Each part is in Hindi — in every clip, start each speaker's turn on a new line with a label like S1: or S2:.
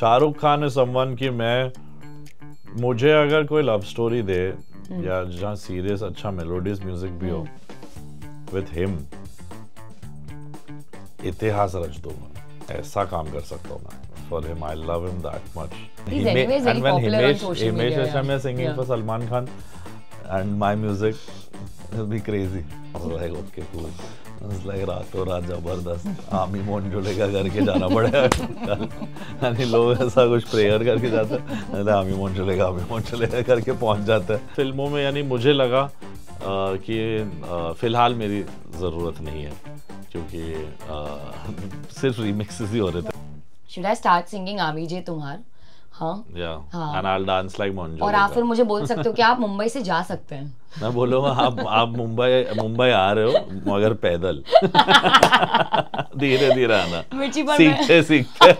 S1: शाहरुख खान इज समवन कि मैं मुझे अगर कोई लव स्टोरी दे हम्म। या जहाँ सीरियस अच्छा मेलोडियस म्यूजिक भी हो विथ हिम हम्म। इतिहास रच दूंगा ऐसा काम कर सकता हूँ मैं for him I love him that much and when Himesh Himesh Reshammiya is singing for Salman Khan and my music will be crazy I was like okay cool like रात तो रात जबरदस्त आमी मोन का करके जाना पड़ेगा यानी लोग ऐसा कुछ प्रेयर करके जाते हैं आमी मोन चलेगा आमी मोन का करके पहुंच जाते हैं फिल्मों में यानी मुझे लगा आ, कि फ़िलहाल मेरी ज़रूरत नहीं है क्योंकि सिर्फ रीमिक्सेस ही हो रहे थे
S2: शुड आई स्टार्ट सिंगिंग आमी जे तुम्हार हाँ
S1: yeah. हाँ और आप फिर मुझे बोल सकते हो
S2: कि आप मुंबई से जा सकते हैं
S1: मैं बोलो आप आप मुंबई मुंबई आ रहे हो मगर पैदल धीरे धीरे आना मिर्ची पर सीखते सीखते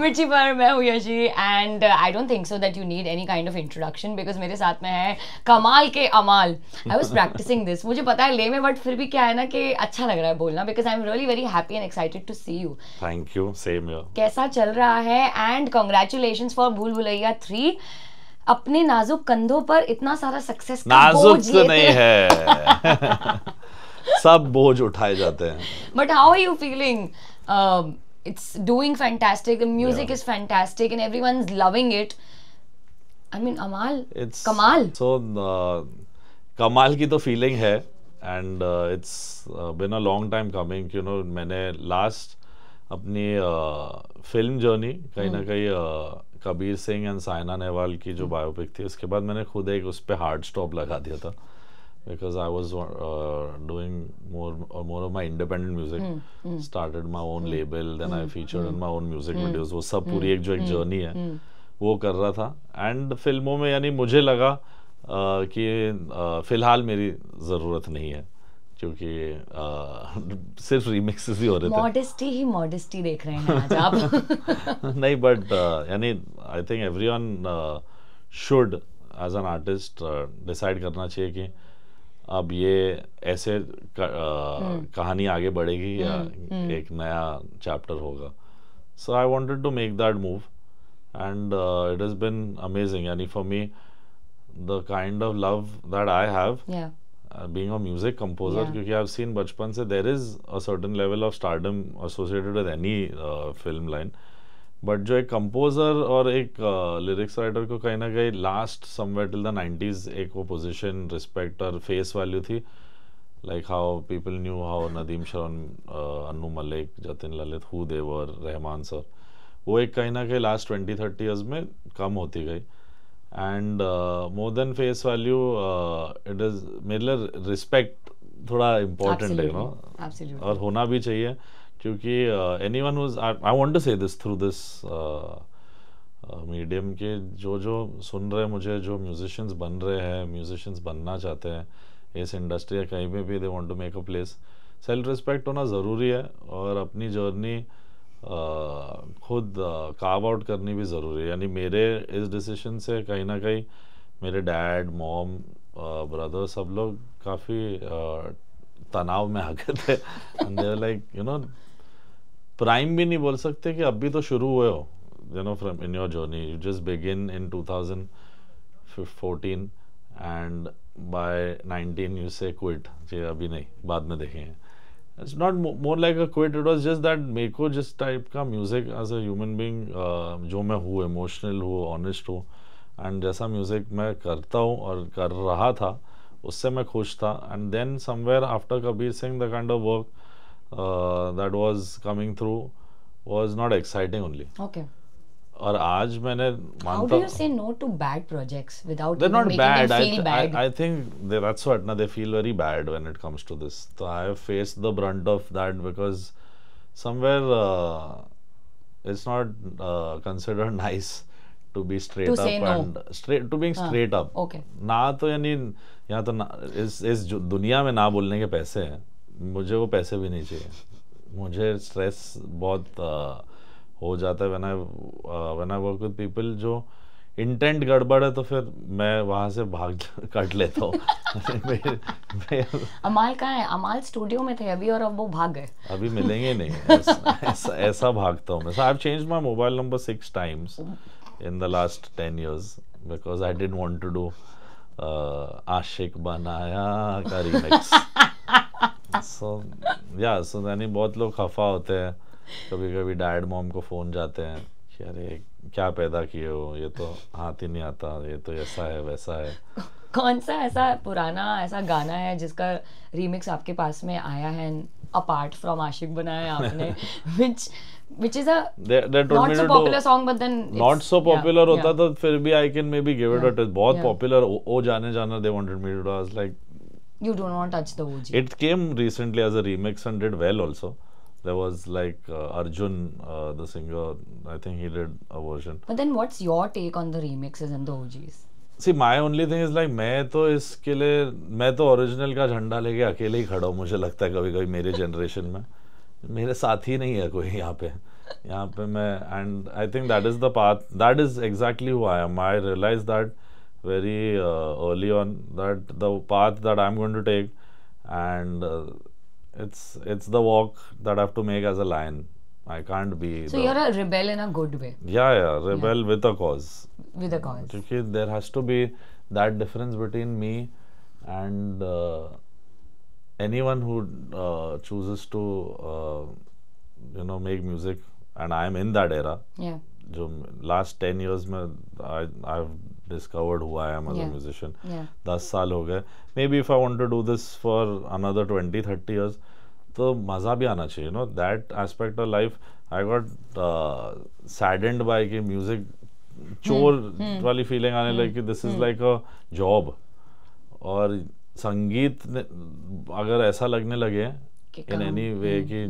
S2: मिर्ची पर मैं हूँ Yashi and I don't think so that you need any kind of introduction because मेरे साथ में है कमाल के अमाल आई वाज प्रैक्टिसिंग दिस मुझे पता है ले में बट फिर भी क्या है ना कि अच्छा लग रहा है बोलना because I am really very happy and excited to see you
S1: thank you same
S2: कैसा चल रहा है एंड कॉन्ग्रेचुलेशन फॉर भूल भुलैया थ्री अपने नाजुक कंधों पर इतना सारा सक्सेस नाजुक तो नहीं है
S1: सब बोझ उठाए जाते हैं
S2: but how you feeling it's doing fantastic music is fantastic and everyone is loving it I mean Amaal
S1: it's कमाल सो कमाल की तो फीलिंग है and it's been a long time coming you know मैंने लास्ट अपनी फिल्म uh, जर्नी कहीं ना hmm. कहीं uh, कबीर सिंह एंड साइना नेहवाल की जो बायोपिक थी उसके बाद मैंने खुद एक उस पर हार्ड स्टॉप लगा दिया था because I was doing more more of my independent music started my own label then I feature in my own music videos वो सब hmm, पूरी एक जो एक जर्नी hmm, है hmm. वो कर रहा था एंड फिल्मों में यानी मुझे लगा uh, कि uh, फ़िलहाल मेरी ज़रूरत नहीं है क्योंकि सिर्फ रीमिक्सेस ही हो रहे थे
S2: मॉडेस्टी ही मॉडेस्टी देख रहे हैं आज आप
S1: नहीं बट यानी I think everyone should as an artist decide करना चाहिए कि अब ये ऐसे हम्म। कहानी आगे बढ़ेगी या हम्म, हम्म। एक नया चैप्टर होगा so I wanted to make that move and it has been amazing यानी for me the kind of love that I have Uh, being a music composer yeah. क्योंकि I've seen बचपन से there is a certain level of stardom associated with any uh, film line but जो एक कंपोज़र और एक लिरिक्स uh, राइटर को कहीं ना कहीं last somewhere till the nineties एक वो पोजिशन रिस्पेक्ट और फेस वैल्यू थी like how people knew how Nadeem Shravan Anu Malik Jatin Lalit whoever Rahman sir वो एक कहीं ना कहीं लास्ट ट्वेंटी थर्टी ईयर्स में कम होती गई and more than face value it is मेरे लिए रिस्पेक्ट थोड़ा इम्पोर्टेंट है
S3: नो और
S1: होना भी चाहिए क्योंकि anyone I want to say this through this medium के जो जो सुन रहे मुझे जो म्यूजिशंस बन रहे हैं म्यूजिशंस बनना चाहते हैं इस इंडस्ट्री या कहीं में भी they want to make a place self respect होना ज़रूरी है और अपनी जर्नी खुद काव आउट करनी भी ज़रूरी है यानी मेरे इस डिसीशन से कहीं ना कहीं मेरे डैड मॉम ब्रदर सब लोग काफ़ी तनाव में आ गए थे लाइक यू नो प्राइम भी नहीं बोल सकते कि अभी तो शुरू हुए हो you know from in your journey you just begin in 2014 and by 19 you say quit जी अभी नहीं बाद में देखेंगे it's not mo more like a quit it was just मेरे को जिस टाइप का म्यूज़िक एज अ बींग जो मैं हूँ इमोशनल हूँ ऑनेस्ट हूँ एंड जैसा म्यूज़िक मैं करता हूँ और कर रहा था उससे मैं खुश था and then somewhere after Kabir Singh the kind of work that was coming through was not exciting only okay और आज मैंने मानता How do you say
S2: no to bad projects without they're not bad. I, th- bad?
S1: I, I think they, that's what now they feel very bad when it comes to this. So I have faced the brunt of that because somewhere uh, it's not uh, considered nice to be straight to up and no. straight to being straight हाँ, up. Okay. ना तो यानी यहाँ तो ना, इस इस दुनिया में ना बोलने के पैसे हैं मुझे वो पैसे भी नहीं चाहिए मुझे स्ट्रेस बहुत uh, हो जाता है when I when I work with people जो इंटेंट गड़बड़ है तो फिर मैं वहाँ से भाग कट लेता हूँ
S2: अमाल कहाँ है अमाल स्टूडियो में थे अभी और अब वो भाग गए
S1: अभी मिलेंगे नहीं ऐसा, ऐसा, भागता हूँ मैं I have change my mobile number six times in the last ten years because I didn't want to do Aashiq Banaya का रिमिक्स सो या सो यानी बहुत लोग खफा होते हैं कभी कभी डैड मॉम को फ़ोन जाते हैं कि अरे क्या पैदा किए हो ये तो हाथ ही नहीं आता ये तो ऐसा है वैसा है
S2: कौन सा ऐसा पुराना ऐसा गाना है जिसका रीमिक्स आपके पास में आया है अपार्ट फ्रॉम आशिक बनाया आपने which which is a they, they not so popular do, song but then not so popular yeah, होता yeah. तो
S1: फिर भी I can maybe give it yeah, a test बहुत yeah. popular ओ, ओ जाने जाना they wanted me to do I was like
S2: you don't want to touch the OG
S1: it came recently as a remix and did well also there was like uh, Arjun, uh, the singer. I think he did a version.
S2: But then, what's your take on the remixes and the OGs?
S1: See, my only thing is like मैं तो इसके लिए मैं तो ओरिजिनल का झंडा लेके अकेले ही खड़ा हूँ मुझे लगता है कभी कभी मेरे जनरेशन में मेरे साथ ही नहीं है कोई यहाँ पे यहाँ पे मैं and I think that is the path that is exactly who I am I realise that very early on that the path that I am going to take and it's it's the walk that I have to make as a lion. I can't be. So you're a
S2: rebel in a good way.
S1: Yeah, yeah, rebel yeah. with a cause. With a cause. Because there has to be that difference between me and uh, anyone who uh, chooses to uh, you know make music, and I am in that era. Yeah. जो लास्ट टेन इयर्स में डिस्कवर्ड हुआ है एम म्यूजिशियन दस साल हो गए maybe if I want to do this for another twenty thirty years तो मज़ा भी आना चाहिए you know that aspect of life I got saddened by कि म्यूजिक चोर हम्म, हम्म। वाली फीलिंग आने लगी कि this is like a job और संगीत अगर ऐसा लगने लगे इन एनी वे कि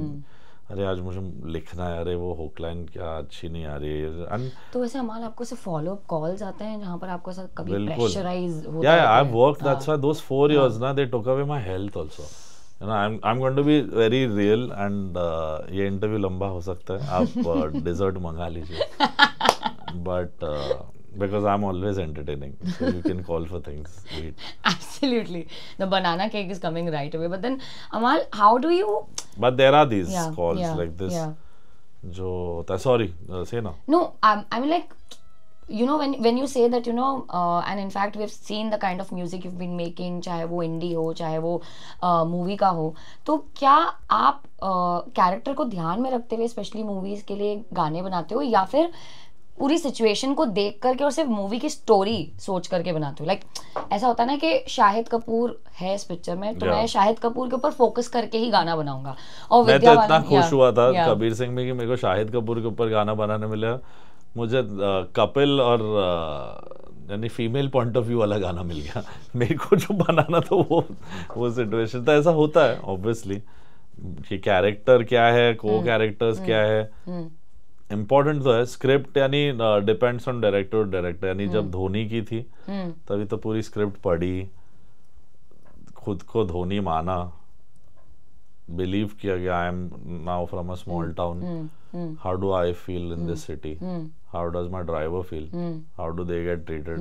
S1: अरे आज मुझे लिखना है अरे वो लाइन क्या अच्छी नहीं आ रही है and
S2: तो वैसे हमारे आपको से फॉलो अप कॉल्स आते हैं जहां पर आपको सर कभी प्रेशराइज होता या, है या I work that's
S1: why those 4 years ना they took away my health also you know I am I am going to be very real and ये इंटरव्यू लंबा हो सकता है आप डेजर्ट uh, मंगा लीजिए but because I'm always entertaining. So you can call for things. Wait.
S2: Absolutely. The banana cake is coming right away. But then, Amal, how do you.
S1: But there are these yeah, calls yeah, like this. Yeah. जो होता है सॉरी no. ना
S2: no I mean like you know when when you say that you know and in fact we have seen the kind of music you been making चाहे वो इंडी हो चाहे वो मूवी uh, का हो तो क्या आप कैरेक्टर uh, को ध्यान में रखते हुए स्पेशली मूवीज के लिए गाने बनाते हो या फिर पूरी सिचुएशन को देख करके और सिर्फ मूवी की स्टोरी सोच करके बनाती हूँ लाइक ऐसा होता है ना कि शाहिद कपूर है इस पिक्चर में तो मैं शाहिद कपूर के ऊपर फोकस करके ही गाना बनाऊंगा और मैं तो इतना खुश हुआ था कबीर
S1: सिंह में कि मेरे को शाहिद कपूर के ऊपर गाना बनाने मिला मुझे कपिल और यानी फीमेल पॉइंट ऑफ व्यू वाला गाना मिल गया मेरे को जो बनाना था वो वो सिचुएशन था तो ऐसा होता है ऑब्वियसली कि कैरेक्टर क्या है को कैरेक्टर्स हम्म, क्या है हम्म, हम्म। इम्पोर्टेंट तो है स्क्रिप्ट यानी डिपेंड्स ऑन डायरेक्टर डायरेक्टर यानी जब हम्म। धोनी की थी हम्म। तभी तो पूरी स्क्रिप्ट पढ़ी खुद को धोनी माना बिलीव किया गया I am now from a small town how do I feel in this city how does my driver feel how do they get treated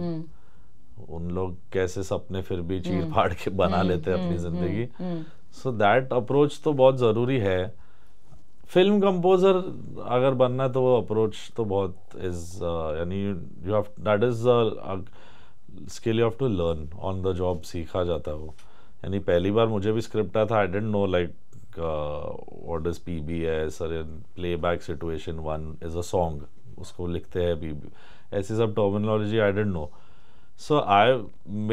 S1: उन लोग कैसे सपने फिर भी हम्म। चीर फाड़ के बना लेते हैं अपनी जिंदगी सो दैट अप्रोच तो बहुत जरूरी है फिल्म कंपोजर अगर बनना है तो वो अप्रोच तो बहुत इज यानी you have that is skill you have to learn on the job सीखा जाता है वो यानी पहली बार मुझे भी स्क्रिप्ट आया था I don't know like what is P B S in playback situation one is a song उसको लिखते हैं पी बी ऐसी सब terminology I don't know so I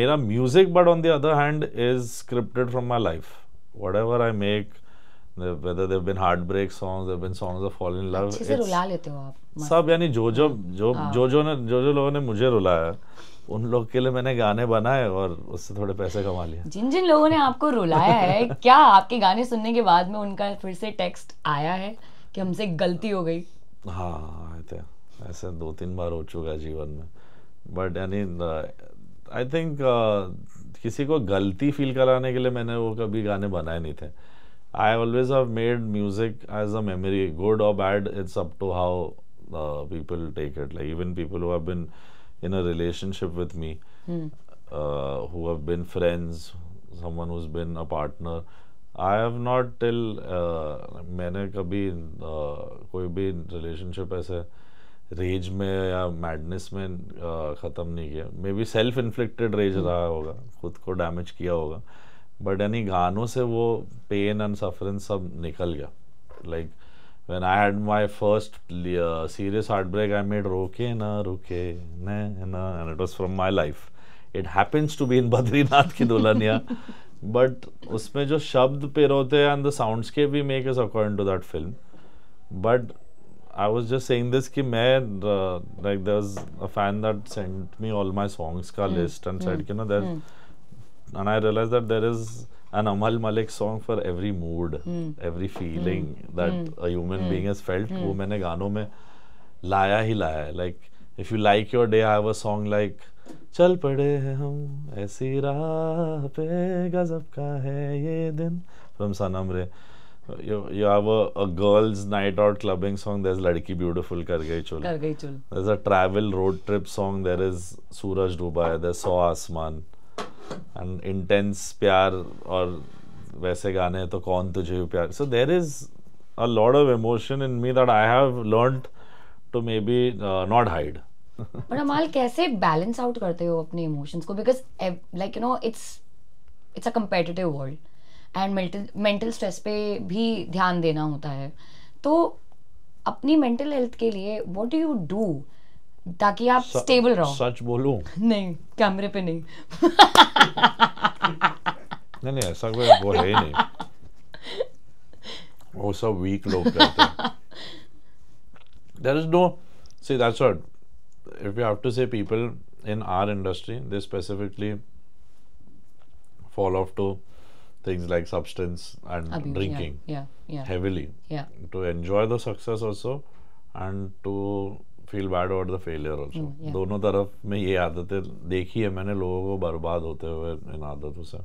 S1: मेरा music but on the other hand is scripted from my life whatever I make whether there have been heartbreak songs, there have been songs of fall in love. अच्छे से रुला लेते हो आप. सब यानी जो जो जो हाँ। जो जो ने जो जो लोगों ने मुझे रुलाया उन लोग के लिए मैंने गाने बनाए और उससे थोड़े पैसे कमा लिए
S2: जिन जिन लोगों ने आपको रुलाया है क्या आपके गाने सुनने के बाद में उनका फिर से टेक्स्ट आया है कि हमसे गलती हो गई
S1: हाँ ऐसे दो तीन बार हो चुका जीवन में बट यानी आई uh, थिंक uh, किसी को गलती फील कराने के लिए मैंने वो कभी गाने बनाए नहीं थे I always have made music as a memory, good or bad. It's up to how uh, people take it. Like even people who have been in a relationship with me, mm. uh, who have been friends, someone who's been a partner. I have not till. I uh, have uh, कोई भी रिलेशनशिप ऐसे रेज में या मैडनेस में uh, ख़त्म नहीं किया maybe self inflicted rage रहा होगा खुद को डैमेज किया होगा बट यानी गानों से वो पेन एंड सफरिंग सब निकल गया like when I had my first serious heartbreak I made रोके न रुके न was from my life it happens to be in Badrinath Ki Dulhania but उसमें जो शब्द पेर होते हैं एंड द साउंडस्केप भी make is according to that film but I was just saying this कि मैं like then that sent me all my songs का लिस्ट एंड सेट कि ना that and I realized that there is an Amal Malik song for every mood, mm. every feeling mm. that mm. a human mm. being has felt. Mm. वो मैंने गानों में लाया ही लाया है Like if you like your day, I have a song like चल पड़े हैं हम ऐसी राह पे गजब का है ये दिन from Sanam Re. you you have a, a girls night out clubbing song there's ladki beautiful kar gayi chul kar gayi chul there's a travel road trip song there is suraj dubai there's so asman and intense प्यार और वैसे गाने तो कौन तुझे प्यार so there is a lot of emotion in me that I have learn to maybe not hide
S2: पर अमाल कैसे बैलेंस आउट करते हो अपने इमोशंस को because like you know it's it's a competitive world and mental stress पे भी ध्यान देना होता है तो अपनी मेंटल हेल्थ के लिए व्हाट डू यू डू ताकि आप स्टेबल रहो
S1: सच बोलूं
S2: नहीं कैमरे पे नहीं
S1: नहीं नहीं ऐसा कोई वो ही नहीं वो सब वीक लोग करते हैं there is no see that's what if you have to say people in our industry they specifically fall off to things like substance and Abuse, drinking yeah, yeah, yeah. heavily yeah. to enjoy the success also and to feel bad about the failure also दोनों तरफ में ये आदतें देखी है मैंने लोगों को बर्बाद होते हुए इन आदतों से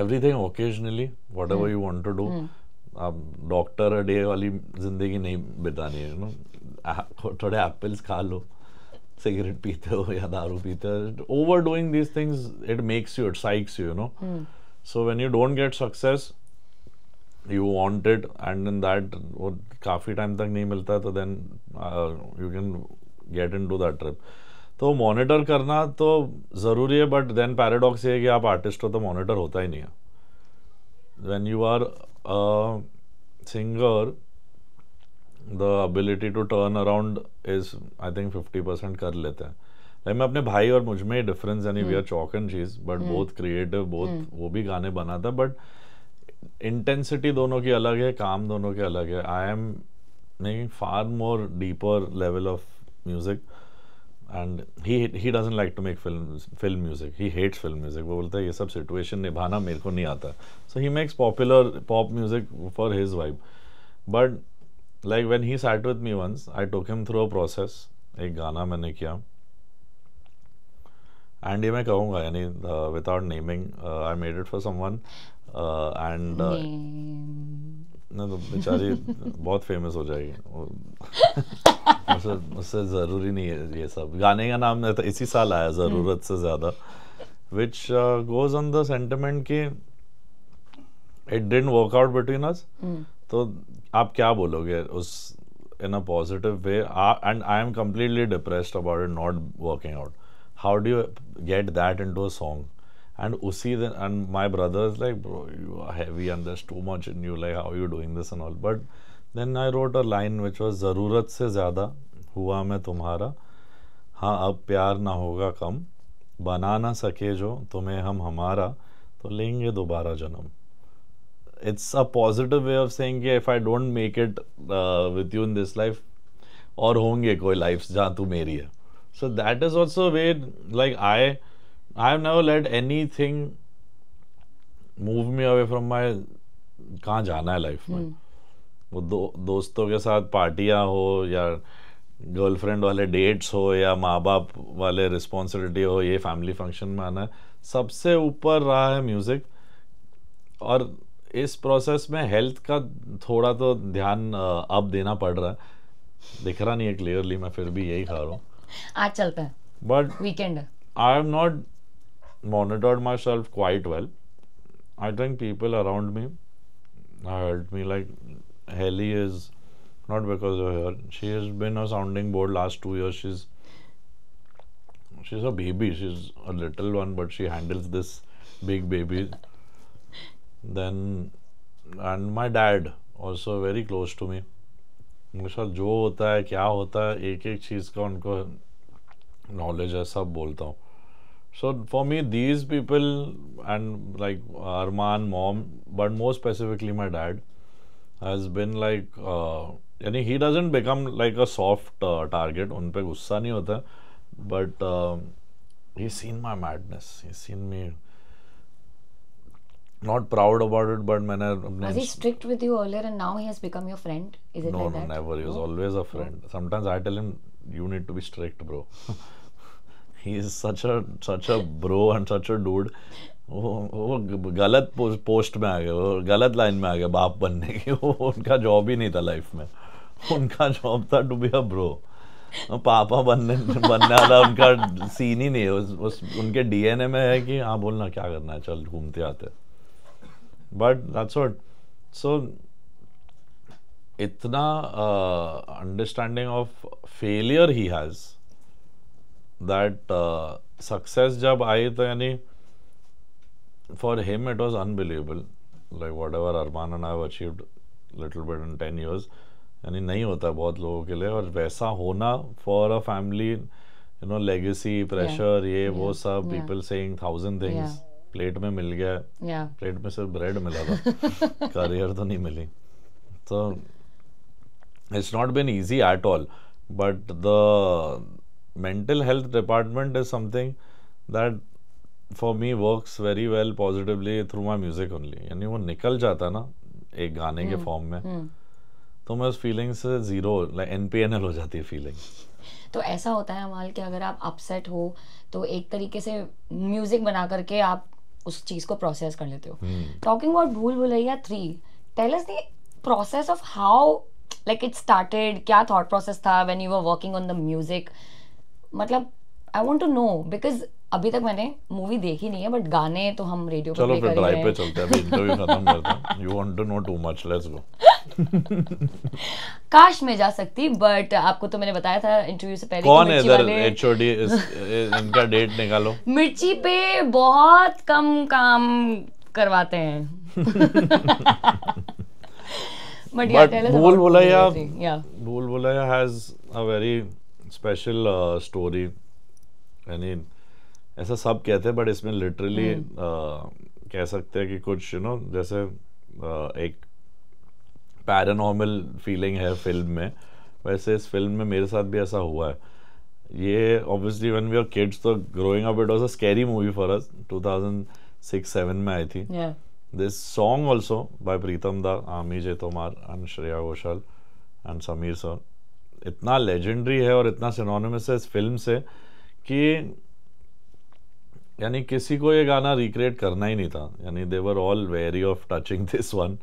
S1: everything occasionally whatever you want to do आप डॉक्टर डे वाली जिंदगी नहीं बितानी है ना थोड़े एप्पल्स खा लो सिगरेट पीते हो या दारू पीते हो over doing these things it makes you it साइक्स you know so when you don't get success you wanted and in that वो काफ़ी टाइम तक नहीं मिलता तो then you can get into that trip तो मॉनिटर करना तो ज़रूरी है बट देन पैराडॉक्स ये है कि आप आर्टिस्ट हो तो मॉनिटर होता ही नहीं है when you are singer the ability to turn around is I think fifty percent कर लेते हैं लाइक मैं अपने भाई और मुझ में ही डिफरेंस यानी we are chalk and cheese but बहुत क्रिएटिव बहुत वो भी गाने बनाता बट इंटेंसिटी दोनों की अलग है काम दोनों के अलग है I am making far more deeper level of music and he doesn't like to make film film music he hates film music वो बोलता है ये सब सिचुएशन निभाना मेरे को नहीं आता so he makes popular pop music for his wife but like when he sat with me once I took him through a process एक गाना मैंने किया एंड ये मैं कहूँगा यानी without naming I made it for someone and बेचारी बहुत फेमस हो जाएगी उससे ज़रूरी नहीं है ये सब गाने का नाम इसी साल आया हम्म। ज़रूरत से ज़्यादा which goes on the sentiment कि it didn't work out between us तो आप क्या बोलोगे उस in a positive way and I am completely depressed about it not working out how do you get that into a song? And Usi then, and my brother is like, bro, you are heavy and there's too much in you. Like, how are you doing this and all? But then I wrote a line which was ज़रूरत से ज़्यादा हुआ मैं तुम्हारा हाँ अब प्यार ना होगा कम बना ना सके जो तुम्हें हम हमारा तो लेंगे दोबारा जन्म it's a positive way of saying if I don't make it with you in this life और होंगे कोई लाइफ जहाँ तू मेरी है So that is also where like I I've never let anything move me away from my कहाँ जाना है लाइफ में hmm. वो दो, दोस्तों के साथ पार्टियाँ हो या गर्लफ्रेंड वाले डेट्स हो या माँ बाप वाले रिस्पॉन्सिबिलिटी हो ये फैमिली फंक्शन में आना सबसे ऊपर रहा है म्यूज़िक और इस प्रोसेस में हेल्थ का थोड़ा तो ध्यान अब देना पड़ रहा है दिख रहा नहीं है क्लियरली मैं फिर भी यही खा रहा हूँ
S2: आज चलते हैं but weekend
S1: I am not monitored myself quite well I think people around me I help me like Hailey is not because of her she is been a sounding board last two years she is she is a baby she is a little one but she handles this big baby then and my dad also very close to me हमेशा जो होता है क्या होता है एक एक चीज़ का उनको नॉलेज है सब बोलता हूँ so for me these people and like Armaan mom but most specifically my dad has been like यानी he doesn't become like a soft target उन पर गुस्सा नहीं होता but he seen my madness he seen me not proud about it, but मैंने i Was he
S2: strict with you earlier and now he has become your friend? Is it no, like no, that? No, never. He was no?
S1: always a friend. No. Sometimes I tell him, you need to be strict, bro. he is such a such a bro and such a dude. वो वो गलत पोस्ट में आ गए वो गलत लाइन में आ गए बाप बनने के वो उनका जॉब ही नहीं था लाइफ में उनका जॉब था टू बी अ ब्रो पापा बनने बनने वाला उनका सीन ही नहीं है उस, उस उनके डीएनए में है कि हाँ बोलना क्या करना है चल घूमते आते but that's what so itna uh, understanding of failure he has that uh, success jab aayi to yani for him it was unbelievable like whatever arman and i have achieved little bit in 10 years यानी नहीं होता बहुत लोगों के लिए और वैसा होना for a family you know legacy pressure ये वो सब people saying thousand things plate में मिल गया yeah. प्लेट में सिर्फ ब्रेड मिला था करियर तो नहीं मिली तो it's not been easy at all but the mental health department is something that for me works very well positively through my music only यानी वो निकल जाता ना एक गाने के फॉर्म hmm. में hmm. तो मैं उस फीलिंग से zero N P N L हो जाती है फीलिंग
S2: तो ऐसा होता है अमाल कि अगर आप अपसेट हो तो एक तरीके से म्यूज़िक बना करके आप उस चीज़ को प्रोसेस कर लेते हो talking hmm. About Bhool Bhulaiyaa three tell us the process of how like it started क्या थॉट प्रोसेस था when you are working on the music मतलब I want to know because अभी तक मैंने मूवी देखी नहीं है बट गाने तो हम रेडियो पे चलो फिर ड्राइव पे चलते हैं अभी इंटरव्यू खत्म करते
S1: हैं you want to know too much let's go
S2: काश मैं जा सकती बट आपको तो मैंने बताया था इंटरव्यू से पहले कौन है
S1: एचओडी इनका डेट निकालो
S2: मिर्ची पे बहुत कम काम करवाते हैं But, yeah, but Bhool Bhulaiya, yeah.
S1: Bhool Bhulaiya has a very special uh, ऐसा सब कहते हैं बट इसमें लिटरली हम्म। uh, कह सकते हैं कि कुछ यू नो जैसे uh, एक पैरानॉर्मल फीलिंग है फिल्म में वैसे इस फिल्म में मेरे साथ भी ऐसा हुआ है ये obviously when we are kids तो growing up it was a scary movie for us 2006 7 में आई थी this song also by Pritam da आमी जय तोमार and Shreya Ghoshal and Sameer sir इतना लेजेंडरी है और इतना सिनोनिमस है इस फिल्म से कि यानी किसी को ये गाना रिक्रिएट करना ही नहीं था यानी they were all very of touching this one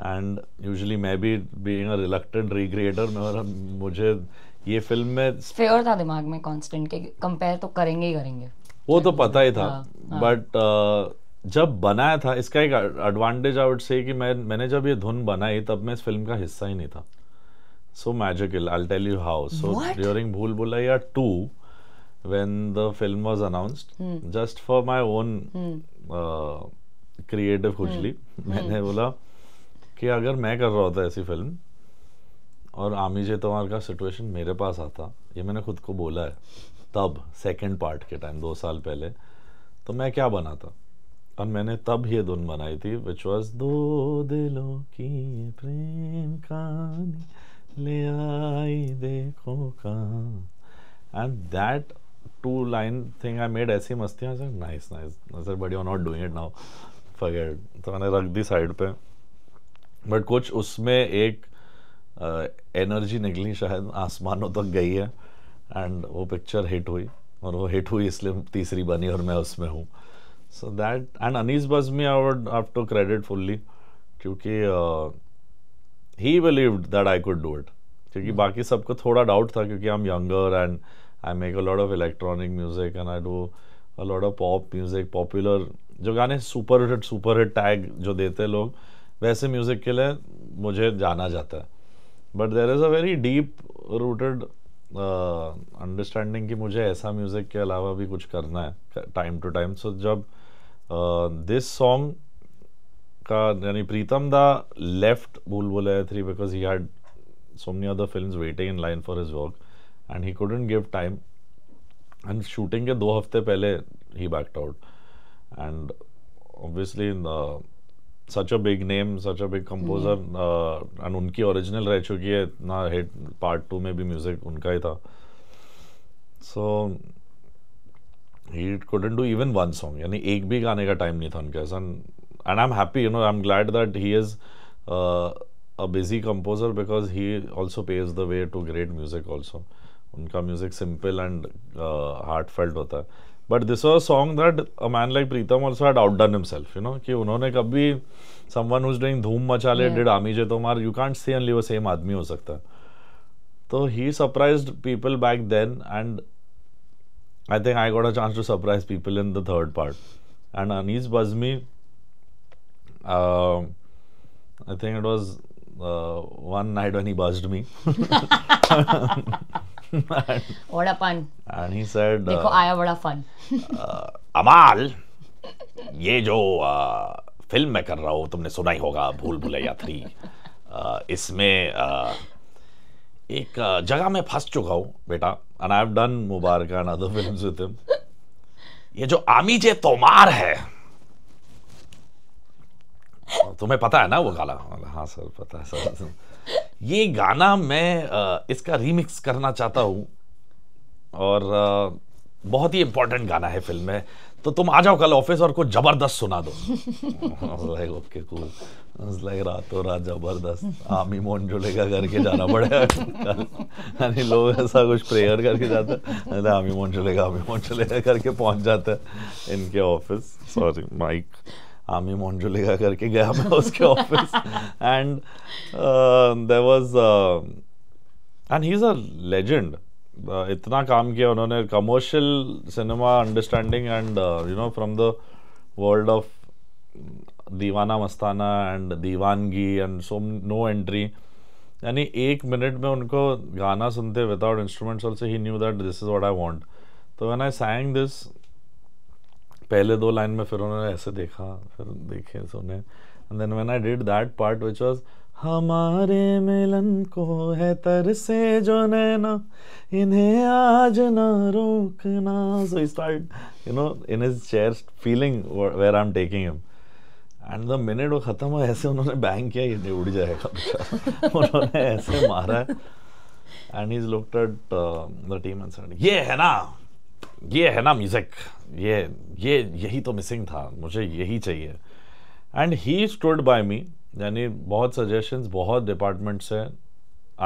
S1: and usually मैं भी बीइंग अ रिलक्टेंट रिक्रिएटर मेरा मुझे ये फिल्म में
S2: फेयर था दिमाग में कांस्टेंट के कंपेयर तो करेंगे ही करेंगे
S1: वो तो पता ही था बट हाँ, हाँ। uh, जब बनाया था इसका एक एडवांटेज आई वुड से कि मैं मैंने जब ये धुन बनाई तब मैं इस फिल्म का हिस्सा ही नहीं था so magical I tell you how so during Bhool Bhulaiyaa two when the film was announced hmm. just for my own hmm. uh, creative khujli hmm. मैंने hmm. बोला कि अगर मैं कर रहा होता ऐसी फिल्म और आमिर तवार का सिचुएशन मेरे पास आता ये मैंने खुद को बोला है तब सेकंड पार्ट के टाइम दो साल पहले तो मैं क्या बनाता और मैंने तब ये धुन बनाई थी विच वॉज दो दिलों की प्रेम कहानी ले आई देखो कहाँ and that two line thing I made ऐसी मस्तियाँ nice nice sir but you are not doing it now forget तो मैंने रख दी साइड पे बट कुछ उसमें एक एनर्जी निकली शायद आसमानों तक गई है एंड वो पिक्चर हिट हुई और वो हिट हुई इसलिए तीसरी बनी और मैं उसमें हूँ so that and Anees Bazmee I would have to credit fully क्योंकि he believed that I could do it क्योंकि hmm. बाकी सबको थोड़ा डाउट था क्योंकि I am younger and I make a lot of electronic music and I do a lot of pop music popular जो गाने super hit super hit tag जो देते लोग वैसे म्यूज़िक के लिए मुझे जाना जाता है but there is a very deep rooted understanding कि मुझे ऐसा म्यूज़िक के अलावा भी कुछ करना है टाइम टू टाइम सो जब दिस uh, सॉन्ग का यानी प्रीतम दा left Bhool Bhulaiyaa three because he had so many other film waiting in line for his work and he couldn't give time and shooting के दो हफ्ते पहले ही backed out and obviously such a big name such a big composer and उनकी ओरिजिनल रह चुकी है ना हेड पार्ट टू में भी म्यूजिक उनका ही था so he couldn't do even one song यानी एक भी गाने का टाइम नहीं था उनके ऐसा and I am happy you know I am glad that he is a busy composer because he also paves the way to great music also उनका music simple and heartfelt होता है but this was song that a man like Pritam also had outdone himself you know कि उन्होंने कभी वन हुज डूइंग धूम मचा ले डिड आमी जे तोमार यू कॉन्ट सी अनली वो सेम आदमी हो सकता तो he surprise people back then and I think I got a chance to surprise people in the third part and Anees Bazmee I think it was Uh, one night when he buzzed me. and, what a fun. And he said, देखो uh,
S2: आया बड़ा fun.
S1: Uh, अमाल ये जो फिल्म मैं कर रहा हूँ तुमने सुना ही होगा भूल भुलैया थ्री इसमें एक जगह मैं फंस चुका हूँ बेटा and I have done Mubarak other films with him ये जो आमी जे तोमार है तुम्हें पता है ना वो गाना हाँ सर पता है सर ये गाना मैं इसका रीमिक्स करना चाहता हूँ और बहुत ही इंपॉर्टेंट गाना है फिल्म में तो तुम आ जाओ कल ऑफिस और कुछ जबरदस्त सुना दो लाइक ओके कूल लाइक रातों रात जबरदस्त आमी मोन जुलेगा करके जाना पड़ेगा यानी लोग ऐसा कुछ प्रेयर करके जाते हैं आमी मोन जुलेगा आमी मोन जुलेगा करके पहुंच जाते हैं इनके ऑफिस सॉरी माइक आमी मोन्जोलेगा करके गया मैं उसके office and there was and he is a legend इतना काम किया उन्होंने commercial cinema understanding and you know from the world of Deewana Mastana and Deewangee and so no entry यानी एक मिनट में उनको गाना सुनते without instruments also he knew that this is what I want तो वैन आई सैंग दिस पहले दो लाइन में फिर उन्होंने ऐसे देखा फिर देखे सुने and then when I did that part which was हमारे मिलन को है तरसे जो नैना इन्हें आज ना रोकना so he start you know in his chair feeling where I am taking him and the minute वो ख़त्म हुआ ऐसे उन्होंने बैंग किया ये उड़ जाएगा उन्होंने ऐसे मारा and he's looked at the team and said ये है ना ये है ना म्यूज़िक ये ये यही तो मिसिंग था मुझे यही चाहिए and he stood by me यानी बहुत सजेशंस बहुत डिपार्टमेंट्स हैं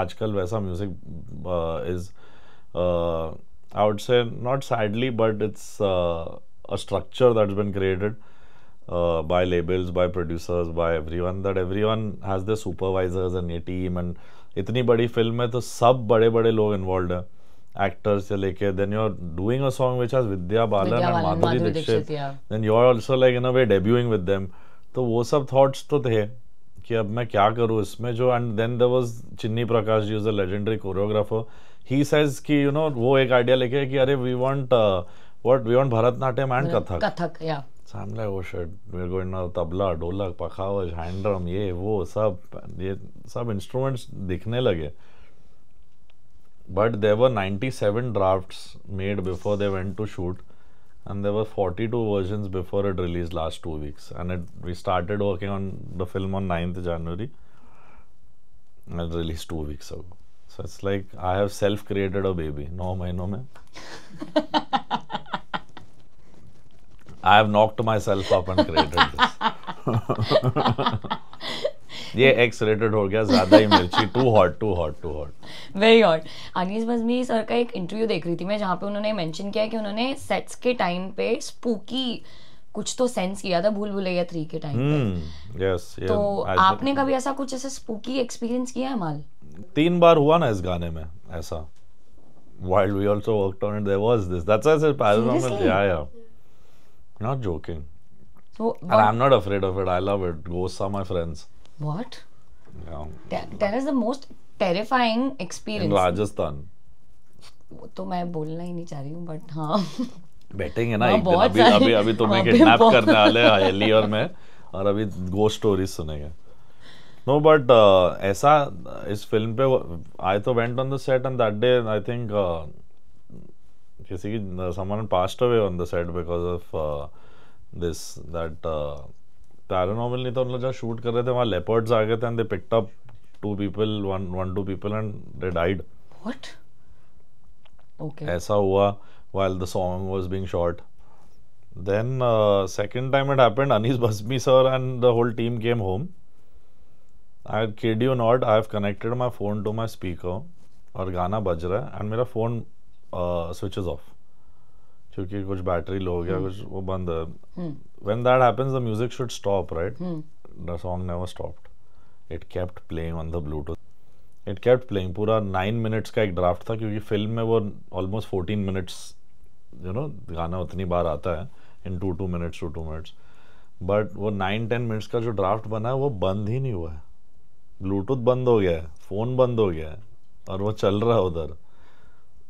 S1: आजकल वैसा म्यूज़िक इज़ आउट से not sadly but it's a that that's created created labels by producers by producers, one that every one has their and and team and इतनी बड़ी फिल्म है तो सब बड़े बड़े लोग इन्वॉल्व हैं actors se leke then you're doing a song which has Vidya Balan Vidya and Madhuri, Madhuri Dixit, Dixit yeah. then you're also like in a way debuting with them तो वो सब थॉट्स तो थे कि अब मैं क्या करूँ इसमें जो and then there was Chinni Prakash ji is a legendary choreographer he says कि यू नो वो एक आइडिया लेके कि अरे we want what we want Bharatanatyam and Kathak Kathak या so I am like oh shit we tabla dholak pakhawaj hand drum ये वो सब ये सब इंस्ट्रूमेंट्स दिखने लगे but there were 97 drafts made before they went to shoot and there were 42 versions before it released last two weeks and it, we started working on the film on 9th january and it released two weeks ago so it's like i have self created a baby no no man. i have knocked myself up and created this ये एक्सलेटेड हो गया ज्यादा ही मिर्ची too hot too hot too hot
S2: very hot Anees Bazmee sir का एक इंटरव्यू देख रही थी मैं जहाँ पे उन्होंने मेंशन किया कि उन्होंने सेट्स के टाइम पे स्पूकी कुछ तो सेंस किया था भूल भुलैया थ्री के टाइम
S1: पे यस hmm, तो आपने
S2: कभी ऐसा कुछ ऐसा स्पूकी एक्सपीरियंस किया है माल
S1: तीन बार हुआ ना इस गाने में ऐसा wild we also worked on it there was this that's I said paranormal yeah yeah not joking
S2: joking so, and i'm
S1: not afraid of it i love it ghosts are my friends What? Yeah.
S2: That, that is the most terrifying experience. In
S1: Rajasthan.
S2: वो तो मैं बोलना ही नहीं चाह रही हूँ बट हाँ
S1: बैठेंगे ना हाँ, एक दिन अभी अभी अभी तो मैं किडनैप करने वाले हैं हहेली और मैं और अभी गो स्टोरीज सुनेंगे नो बट uh, ऐसा इस फिल्म पे आई तो went on the set and that day I think किसी की someone passed away on the set because of this that paranormal नहीं था उन लोग जहाँ शूट कर रहे थे वहाँ लेपर्ड्स आ गए थे and they picked up two people one one two people and they died what okay ऐसा हुआ while the song was being shot then second time it happened Anees Bazmee sir and the whole team came home I kid you not I have connected my phone to my speaker और गाना बज रहा है एंड मेरा फोन स्विच ऑफ क्योंकि कुछ बैटरी लो हो गया hmm. कुछ वो बंद है hmm. when that happens, the music should stop, right? Hmm. The song never stopped. It kept playing on the Bluetooth. It kept playing पूरा नाइन मिनट्स का एक ड्राफ्ट था क्योंकि फिल्म में वो almost fourteen minutes you know गाना उतनी बार आता है in two two minutes two two minutes but वो नाइन टेन मिनट्स का जो ड्राफ्ट बना है वो बंद ही नहीं हुआ है ब्लूटूथ बंद हो गया है फ़ोन बंद हो गया है और वो चल रहा है उधर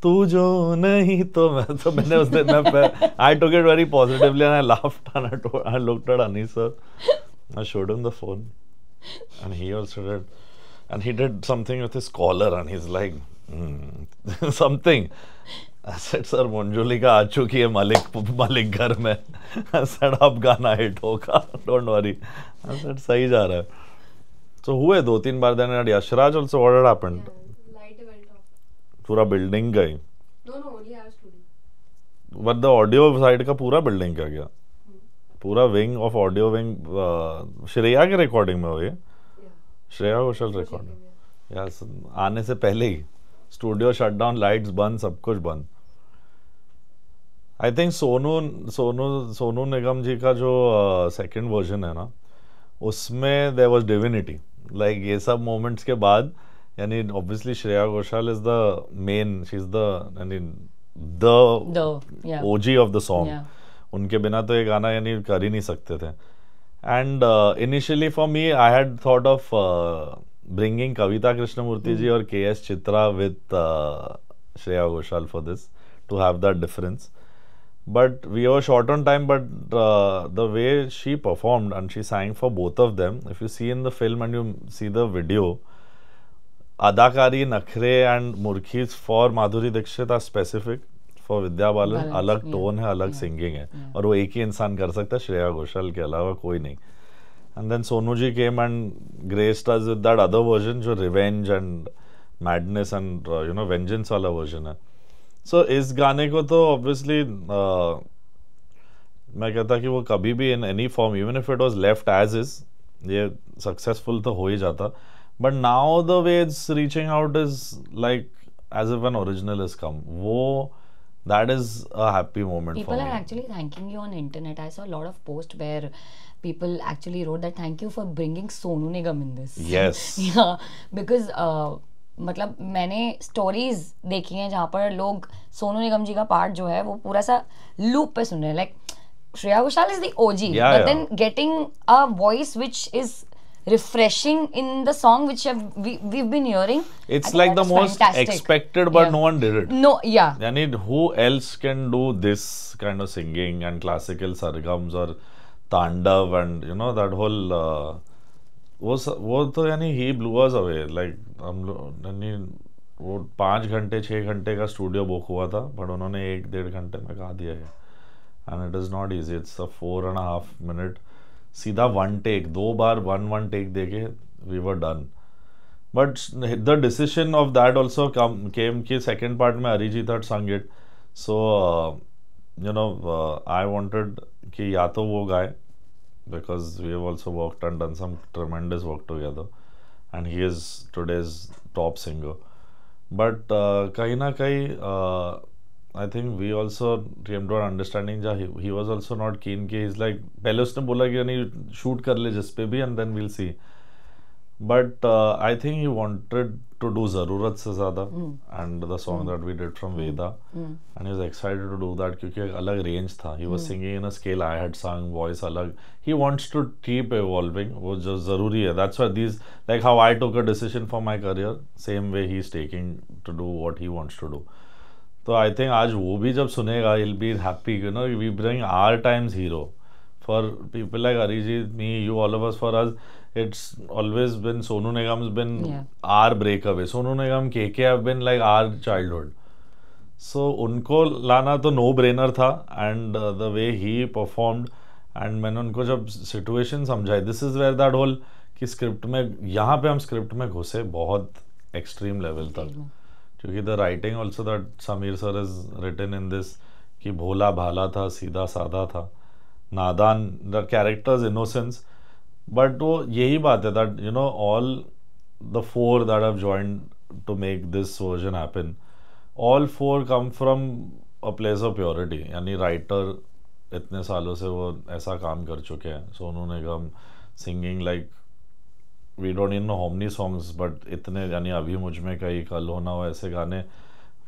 S1: तू जो नहीं तो मैं तो मैंने उस दिन I took it very positively and I laughed and I told I looked at Ani sir I showed him the phone and he also did and he did something with his collar and he is like something I said sir Manjulika आ चुकी है मलिक मलिक घर में आई सेड अब गाना हिट होगा डोंट वरी आई सेड सही जा रहा है सो हुए दो तीन बार then Yashraj also order happened पूरा बिल्डिंग का बट द ऑडियो साइड का पूरा बिल्डिंग का गया हम्म। पूरा wing of audio wing Shreya के रिकॉर्डिंग में हो ये श्रेया घोषल रिकॉर्डिंग यस आने से पहले ही स्टूडियो शट डाउन लाइट्स बंद सब कुछ बंद आई थिंक सोनू सोनू सोनू निगम जी का जो सेकेंड uh, वर्जन है ना उसमें देर वॉज डिविनिटी लाइक ये सब मोमेंट्स के बाद uh, यानी obviously Shreya Ghoshal is the main she is the यानी the OG of the song उनके बिना तो ये गाना यानी कर ही नहीं सकते थे and initially for me I had thought of bringing Kavita Krishnamurthy ji और K S Chitra with Shreya Ghoshal for this to have that difference but we are short on time but the way she performed and she sang for both of them if you see in the film and you see the video अदाकारी नखरे and murkis for Madhuri Dixit are specific for Vidya बालन अलग टोन है अलग सिंगिंग है और वो एक ही इंसान कर सकता है श्रेया घोषाल के अलावा कोई नहीं and then Sonu ji came and grey stars with that other version जो revenge and madness and you know vengeance वाला वर्जन है सो इस गाने को तो ऑब्वियसली uh, मैं कहता कि वो कभी भी in any form even if it was left as is ये सक्सेसफुल तो हो ही जाता but now the way it's reaching out is like as if an original is come वो that is a happy moment people for me. are
S2: actually thanking you on internet i saw a lot of posts where people actually wrote that thank you for bringing sonu nigam in this yes yeah because uh, मतलब मैंने स्टोरीज देखी हैं जहाँ पर लोग सोनू निगम जी का पार्ट जो है वो पूरा सा लूप पे सुन रहे हैं like Shreya Ghoshal is the OG but then getting a voice which is refreshing in the song which have, we, we've been hearing.
S1: It's like the most fantastic. expected but yeah. no one did it. No, yeah. I need who else can do this kind of singing and classical sargams or tandav and you know that whole... Uh, was was to yani he blew us away like hum log लोग यानी वो पाँच घंटे छः घंटे का स्टूडियो बुक हुआ था बट उन्होंने एक डेढ़ घंटे में गा दिया है and it is not easy it's a four and half minute सीधा वन टेक दो बार वन वन टेक दे के we were done but the decision of that also come came के सेकेंड पार्ट में Arijit had sung it so you know I wanted कि या तो वो गाए because we have also work and done some tremendous work together and he is today's top singer but कहीं ना कहीं uh, I think we also rammed on understanding जा ही वॉज ऑल्सो नॉट कीन के इज़ लाइक पहले उसने बोला कि यानी शूट कर ले जिस पे भी and then will see but I think he wanted to do ज़रूरत से ज़्यादा and the song that we did from Veda and is excited to do that क्योंकि एक अलग रेंज था he was singing in a scale I had song voice अलग he wants to keep evolving वो जो ज़रूरी है that's why these like how I took a decision for my career same way he is taking to do what he wants to do तो आई थिंक आज वो भी जब सुनेगा will be happy you know we bring our times hero for people like Arijit me you all of us for us been Sonu Nigam been are been yeah. Sonu Nigam K K KK been like our childhood so उनको लाना तो नो ब्रेनर था and the way he performed and मैंने उनको जब सिटुएशन समझाई this is where that whole कि स्क्रिप्ट में यहाँ पे हम स्क्रिप्ट में घुसे बहुत एक्सट्रीम लेवल तक क्योंकि the writing also that Sameer sir is written in this कि भोला भाला था सीधा साधा था नादान द कैरेक्टर्स इनोसेंस बट वो यही बात है that you know all the four that have joined to make this version happen all four come from a place of purity यानी राइटर इतने सालों से वो ऐसा काम कर चुके हैं Sonu Nigam singing like we don't in know how many songs but इतने यानी अभी मुझ में कहीं कल होना हो ऐसे गाने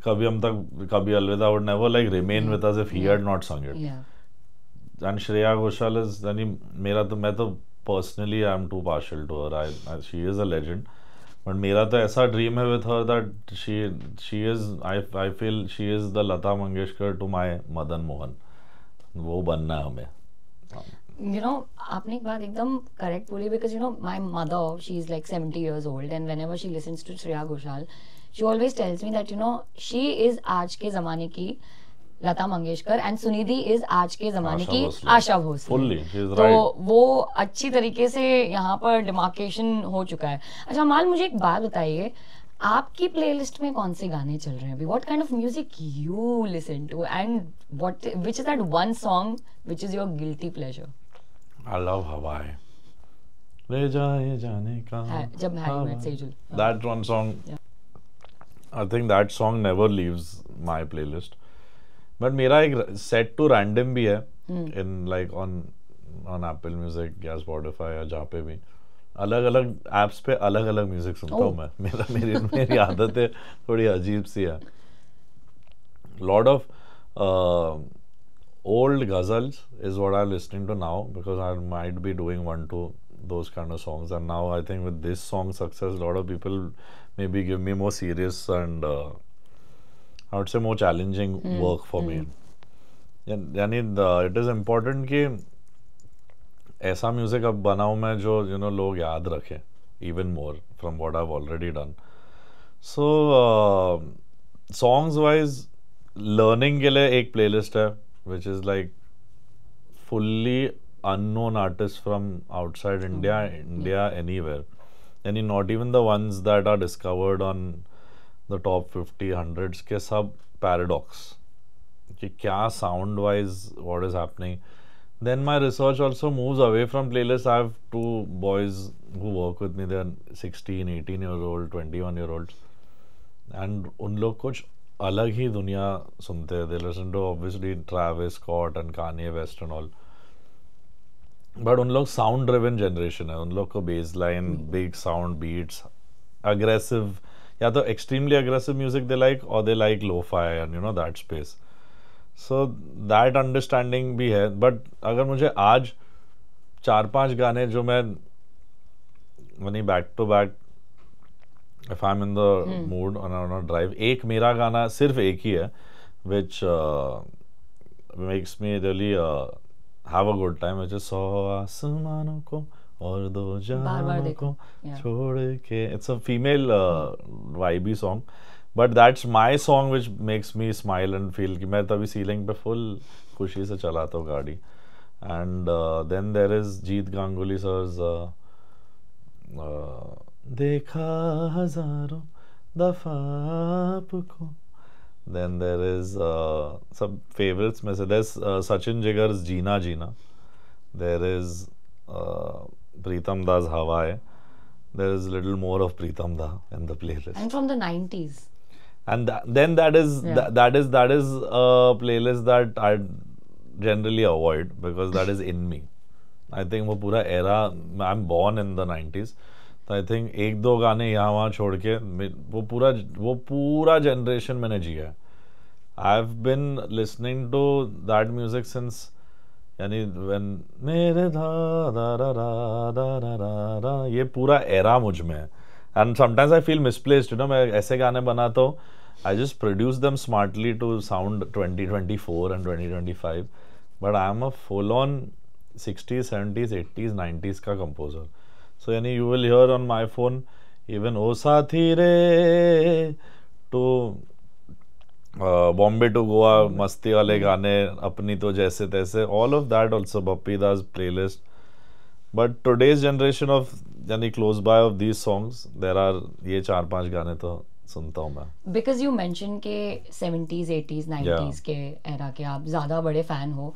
S1: कभी हम तक कभी अलविदा would never like remain with us if he had not song it and Shreya Ghoshal is यानी मेरा तो मैं तो personally I am too partial to her I she is a legend but मेरा तो ऐसा ड्रीम है with her that she she is I I feel she is the Lata Mangeshkar to my Madan Mohan वो बनना है हमें
S2: हाँ. यू नो आपने एक बात एकदम करेक्ट बोली because you know my mother she is like seventy years old and ever she लिस to Shreya Ghoshal she always tells me that you know she is आज के जमाने की लता मंगेशकर एंड सुनिधि इज आज के जमाने की आशा भोसले तो वो अच्छी तरीके से यहाँ पर डिमार्केशन हो चुका है अच्छा माल मुझे एक बात बताइए आपकी प्लेलिस्ट में कौन से गाने चल रहे हैं अभी what kind of music you listen to and what which is that one song which is your guilty pleasure
S1: I love ले जाए जाने हाँ, जब that one song I think that song never leaves my playlist but मेरा एक सेट टू रैंडम भी है in like on on Apple Music या स्पॉटिफाई या जहाँ पे भी अलग अलग एप्स पे अलग अलग म्यूजिक सुनता हूँ oh. मैं मेरा मेरी मेरी है थोड़ी अजीब सी है lot of old ghazals is what I'm listening to now because I might be doing one two those kind of songs and now I think with this song success a lot of people maybe give me more serious and uh, I would say more challenging mm. work for mm. me. and yani यानी इट इज़ इम्पोर्टेंट कि ऐसा म्यूज़िक अब बनाऊँ मैं जो यू नो लोग याद रखें even more from what I already done so songs wise learning के लिए एक प्लेलिस्ट है which is like fully unknown artists from outside India, mm-hmm. India, anywhere. And not even the ones that are discovered on the top 50, 100s के सब paradox. कि क्या sound wise what is happening. Then my research also moves away from playlists. I have two boys who work with me. They are 16, 18 years old, 21 year olds. And unloved. लोग अलग ही दुनिया सुनते हैं listen to obviously Travis Scott and Kanye West and all but उन लोग साउंड ड्रिवन जनरेशन है उन लोग को base line big sound beats aggressive या तो extremely aggressive music they like और they like fi and you know that space so that understanding भी है बट अगर मुझे आज चार पांच गाने जो मैं money back to back if I am in the mood on on a drive एक मेरा गाना सिर्फ एक ही है which makes me really have a good time which is सौ आसमानों को और दो जानों को छोड़ के it's a female vibey song but that's my song which makes me smile and feel कि मैं तभी सीलिंग पे फुल खुशी से चलाता हूँ गाड़ी and then there is Jeet Ganguly sir देखा हजारों दफा आपको then there is uh, some favorites में से there's uh, Sachin Jigar's Jina Jina there is uh, Pritam Da's Hawaii there is little more of Pritam Da in the playlist and
S2: from the 90s
S1: and th- then that is yeah. th- that is that is a playlist that I generally avoid because that is in me I think वो पूरा era I'm born in the 90s तो आई थिंक एक दो गाने यहाँ वहाँ छोड़ के वो पूरा वो पूरा जनरेशन मैंने जिया है I have been listening to that music since यानी वेन मेरे धा रा ये पूरा एरा मुझ में है and sometimes I feel misplaced you know मैं ऐसे गाने बनाता हूँ I just produce them smartly to sound twenty twenty four and twenty twenty five but I am a full on sixties seventies eighties nineties का composer so yani you will hear on my phone even oh sathi re to Bombay to Goa मस्ती वाले गाने अपनी तो जैसे तैसे all of that also Bappi Das play but today's generation of यानी close by of these songs there are ये चार पांच गाने तो सुनता हूँ मैं
S2: बिकॉज यू मैंशन के सेवेंटीज एटीज नाइन्टीज के एरा के आप ज़्यादा बड़े फ़ैन हो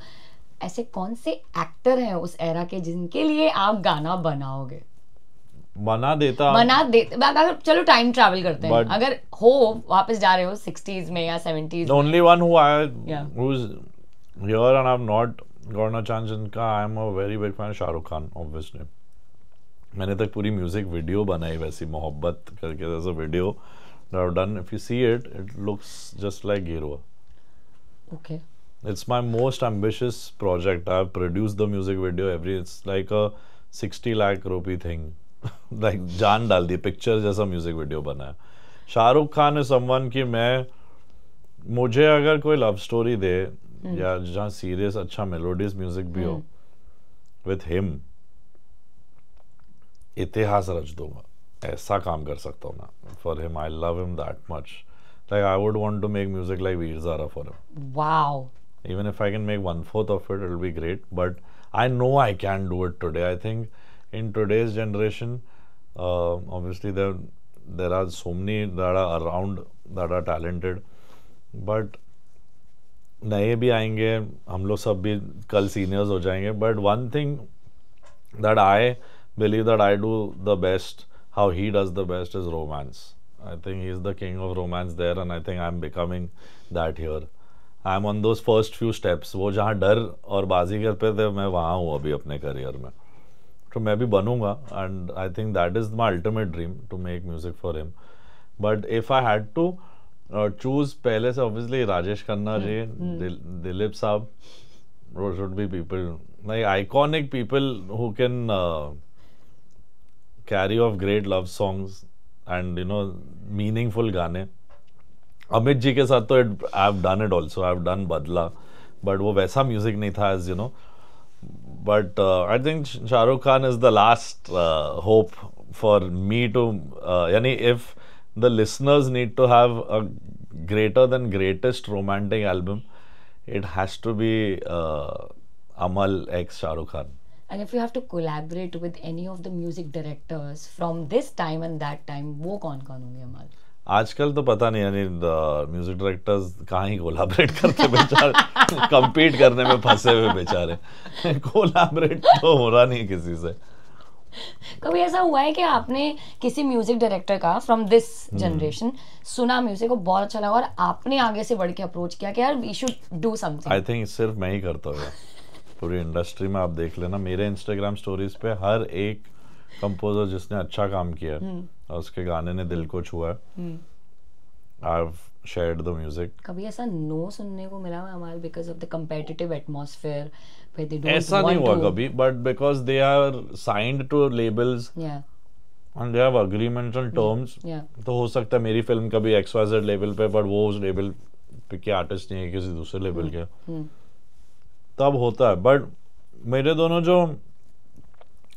S2: ऐसे कौन से एक्टर हैं उस एरा के जिनके लिए आप गाना बनाओगे
S1: बना देता बना
S2: देता अगर चलो टाइम ट्रैवल करते हैं अगर हो वापस जा रहे हो 60s में या 70s only
S1: one who I who is here and I am not got a chance in का I am a very big fan Shahrukh Khan obviously मैंने तक तो पूरी म्यूजिक वीडियो बनाई वैसी मोहब्बत करके as a video I done if you see it it looks just like hero okay it's my most ambitious project I have produced the music video every it's like a 60 lakh rupee thing like जान डाल दी पिक्चर जैसा म्यूजिक वीडियो बना है शाहरुख खान इज समवन कि मैं मुझे अगर कोई लव स्टोरी दे hmm. या जहाँ सीरियस अच्छा मेलोडियस म्यूजिक भी हो विथ हिम हम्म। इतिहास रच दूंगा ऐसा काम कर सकता हूँ मैं for him I love him that much like I would want to make music like Veer Zaara for
S2: him wow
S1: even if I can make one fourth of it it will be great but I know I can do it today I think in today's generation, uh, obviously there there are so many that are around that are talented, but नए भी आएंगे हम लोग सब भी कल सीनियर्स हो जाएंगे but one thing that I believe that I do the best how he does the best is romance I think he's the king of romance there, and I think I'm becoming that here. I'm on those first few steps. वो जहाँ डर और बाजीगर पे थे मैं वहाँ हूँ अभी अपने करियर में तो मैं भी बनूंगा and I think that is my ultimate dream to make music for him but if I had to choose पहले से ऑब्वियसली राजेश खन्ना हम्म, जी hmm. Dilip Sahab should be people like iconic people who can carry off great love songs and you know meaningful गाने अमित जी के साथ तो I have done it also I have done Badla but वो वैसा म्यूजिक नहीं था as you know But uh, I think Shahrukh Khan is the last uh, hope for me to. Uh, yani if the listeners need to have a greater than greatest romantic album, it has to be uh, Amal X Shahrukh Khan.
S2: And if you have to collaborate with any of the music directors from this time and that time, who kaun kaun honge Amal?
S1: आजकल तो पता नहीं यानी म्यूजिक डायरेक्टर्स कहाँ ही कोलाबरेट करते बेचारे कम्पीट करने में फंसे हुए बेचारे कोलाबरेट तो हो रहा नहीं किसी से
S2: कभी ऐसा हुआ है कि आपने किसी म्यूजिक डायरेक्टर का फ्रॉम दिस जनरेशन सुना म्यूजिक को बहुत अच्छा लगा और आपने आगे से बढ़ के अप्रोच किया कि यार we should do something I
S1: think सिर्फ मैं ही करता हूँ पूरी इंडस्ट्री में आप देख लेना मेरे इंस्टाग्राम स्टोरीज पे हर एक कंपोजर जिसने अच्छा काम किया हम्म। और उसके गाने ने दिल को छुआ
S2: आई
S1: शेयर्ड द म्यूजिक
S2: कभी ऐसा नो सुनने को मिला हमारे because of the competitive atmosphere फिर दे डोंट ऐसा नहीं हुआ
S1: कभी but because they are signed to labels and they have agreements on terms तो हो सकता है मेरी फिल्म कभी एक्स वाई जेड लेवल पे बट वो उस लेवल पे के आर्टिस्ट नहीं है किसी दूसरे लेवल हम्म, के हम्म। तब होता है बट मेरे दोनों जो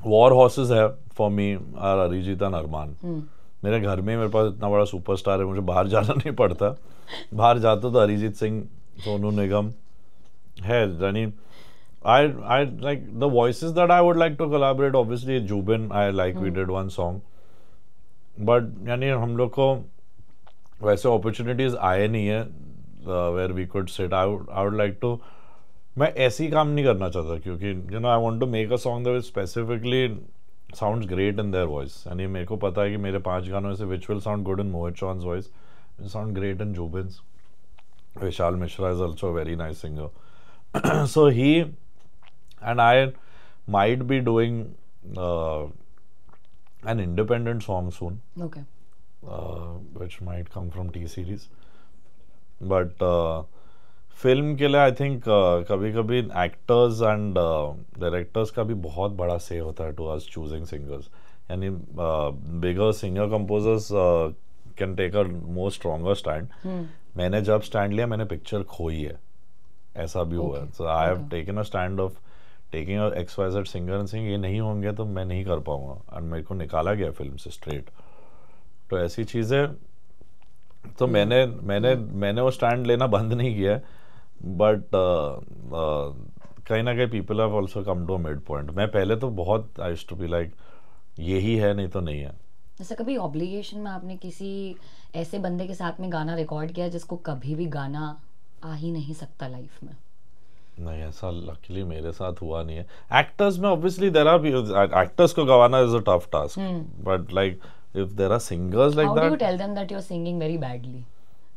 S1: वॉर हॉर्सेस है for me are Arijit and Armaan मेरे घर में मेरे पास इतना बड़ा सुपरस्टार है मुझे बाहर जाना नहीं पड़ता बाहर जाता तो अरिजीत सिंह सोनू निगम है रनी I I like the voice that I would like to collaborate. Obviously, Jubin, I like mm. we hmm. did one song, but यानी हम लोग को वैसे अपॉर्चुनिटीज आए नहीं है where we could sit I I would like to मैं ऐसी काम नहीं करना चाहता क्योंकि you know I want to make a song that specifically sound great in their voice यानी मेरे को पता है कि मेरे पांच गानों से which will sound good in Mohit Chauhan voice sound great in Jubin Vishal Mishra is also very nice singer so he and I might be doing an independent song soon which might come from T series but film के लिए आई थिंक uh, कभी कभी एक्टर्स एंड डायरेक्टर्स का भी बहुत बड़ा से होता है टू आज चूजिंग सिंगर्स यानी bigger singer composers can take a more stronger stand मैंने जब स्टैंड लिया मैंने पिक्चर खोई है ऐसा भी हुआ so I have taken a stand of taking X Y Z singer and sing ये नहीं होंगे तो मैं नहीं कर पाऊंगा एंड मेरे को निकाला गया फिल्म से स्ट्रेट तो ऐसी चीज़ें तो hmm. मैंने मैंने मैंने वो स्टैंड लेना बंद नहीं किया है बट uh, uh, कहीं ना कहीं people have also come to mid point मैं पहले तो बहुत आई एस टू बी लाइक यही है नहीं तो नहीं है
S2: जैसे कभी ऑब्लिगेशन में आपने किसी ऐसे बंदे के साथ में गाना रिकॉर्ड किया जिसको कभी भी गाना आ ही नहीं सकता लाइफ में
S1: नहीं ऐसा लकीली मेरे साथ हुआ नहीं है एक्टर्स में ऑब्वियसली देर आर एक्टर्स को गवाना is a tough task but like if there are singers like that how do you
S2: tell them that you are singing very badly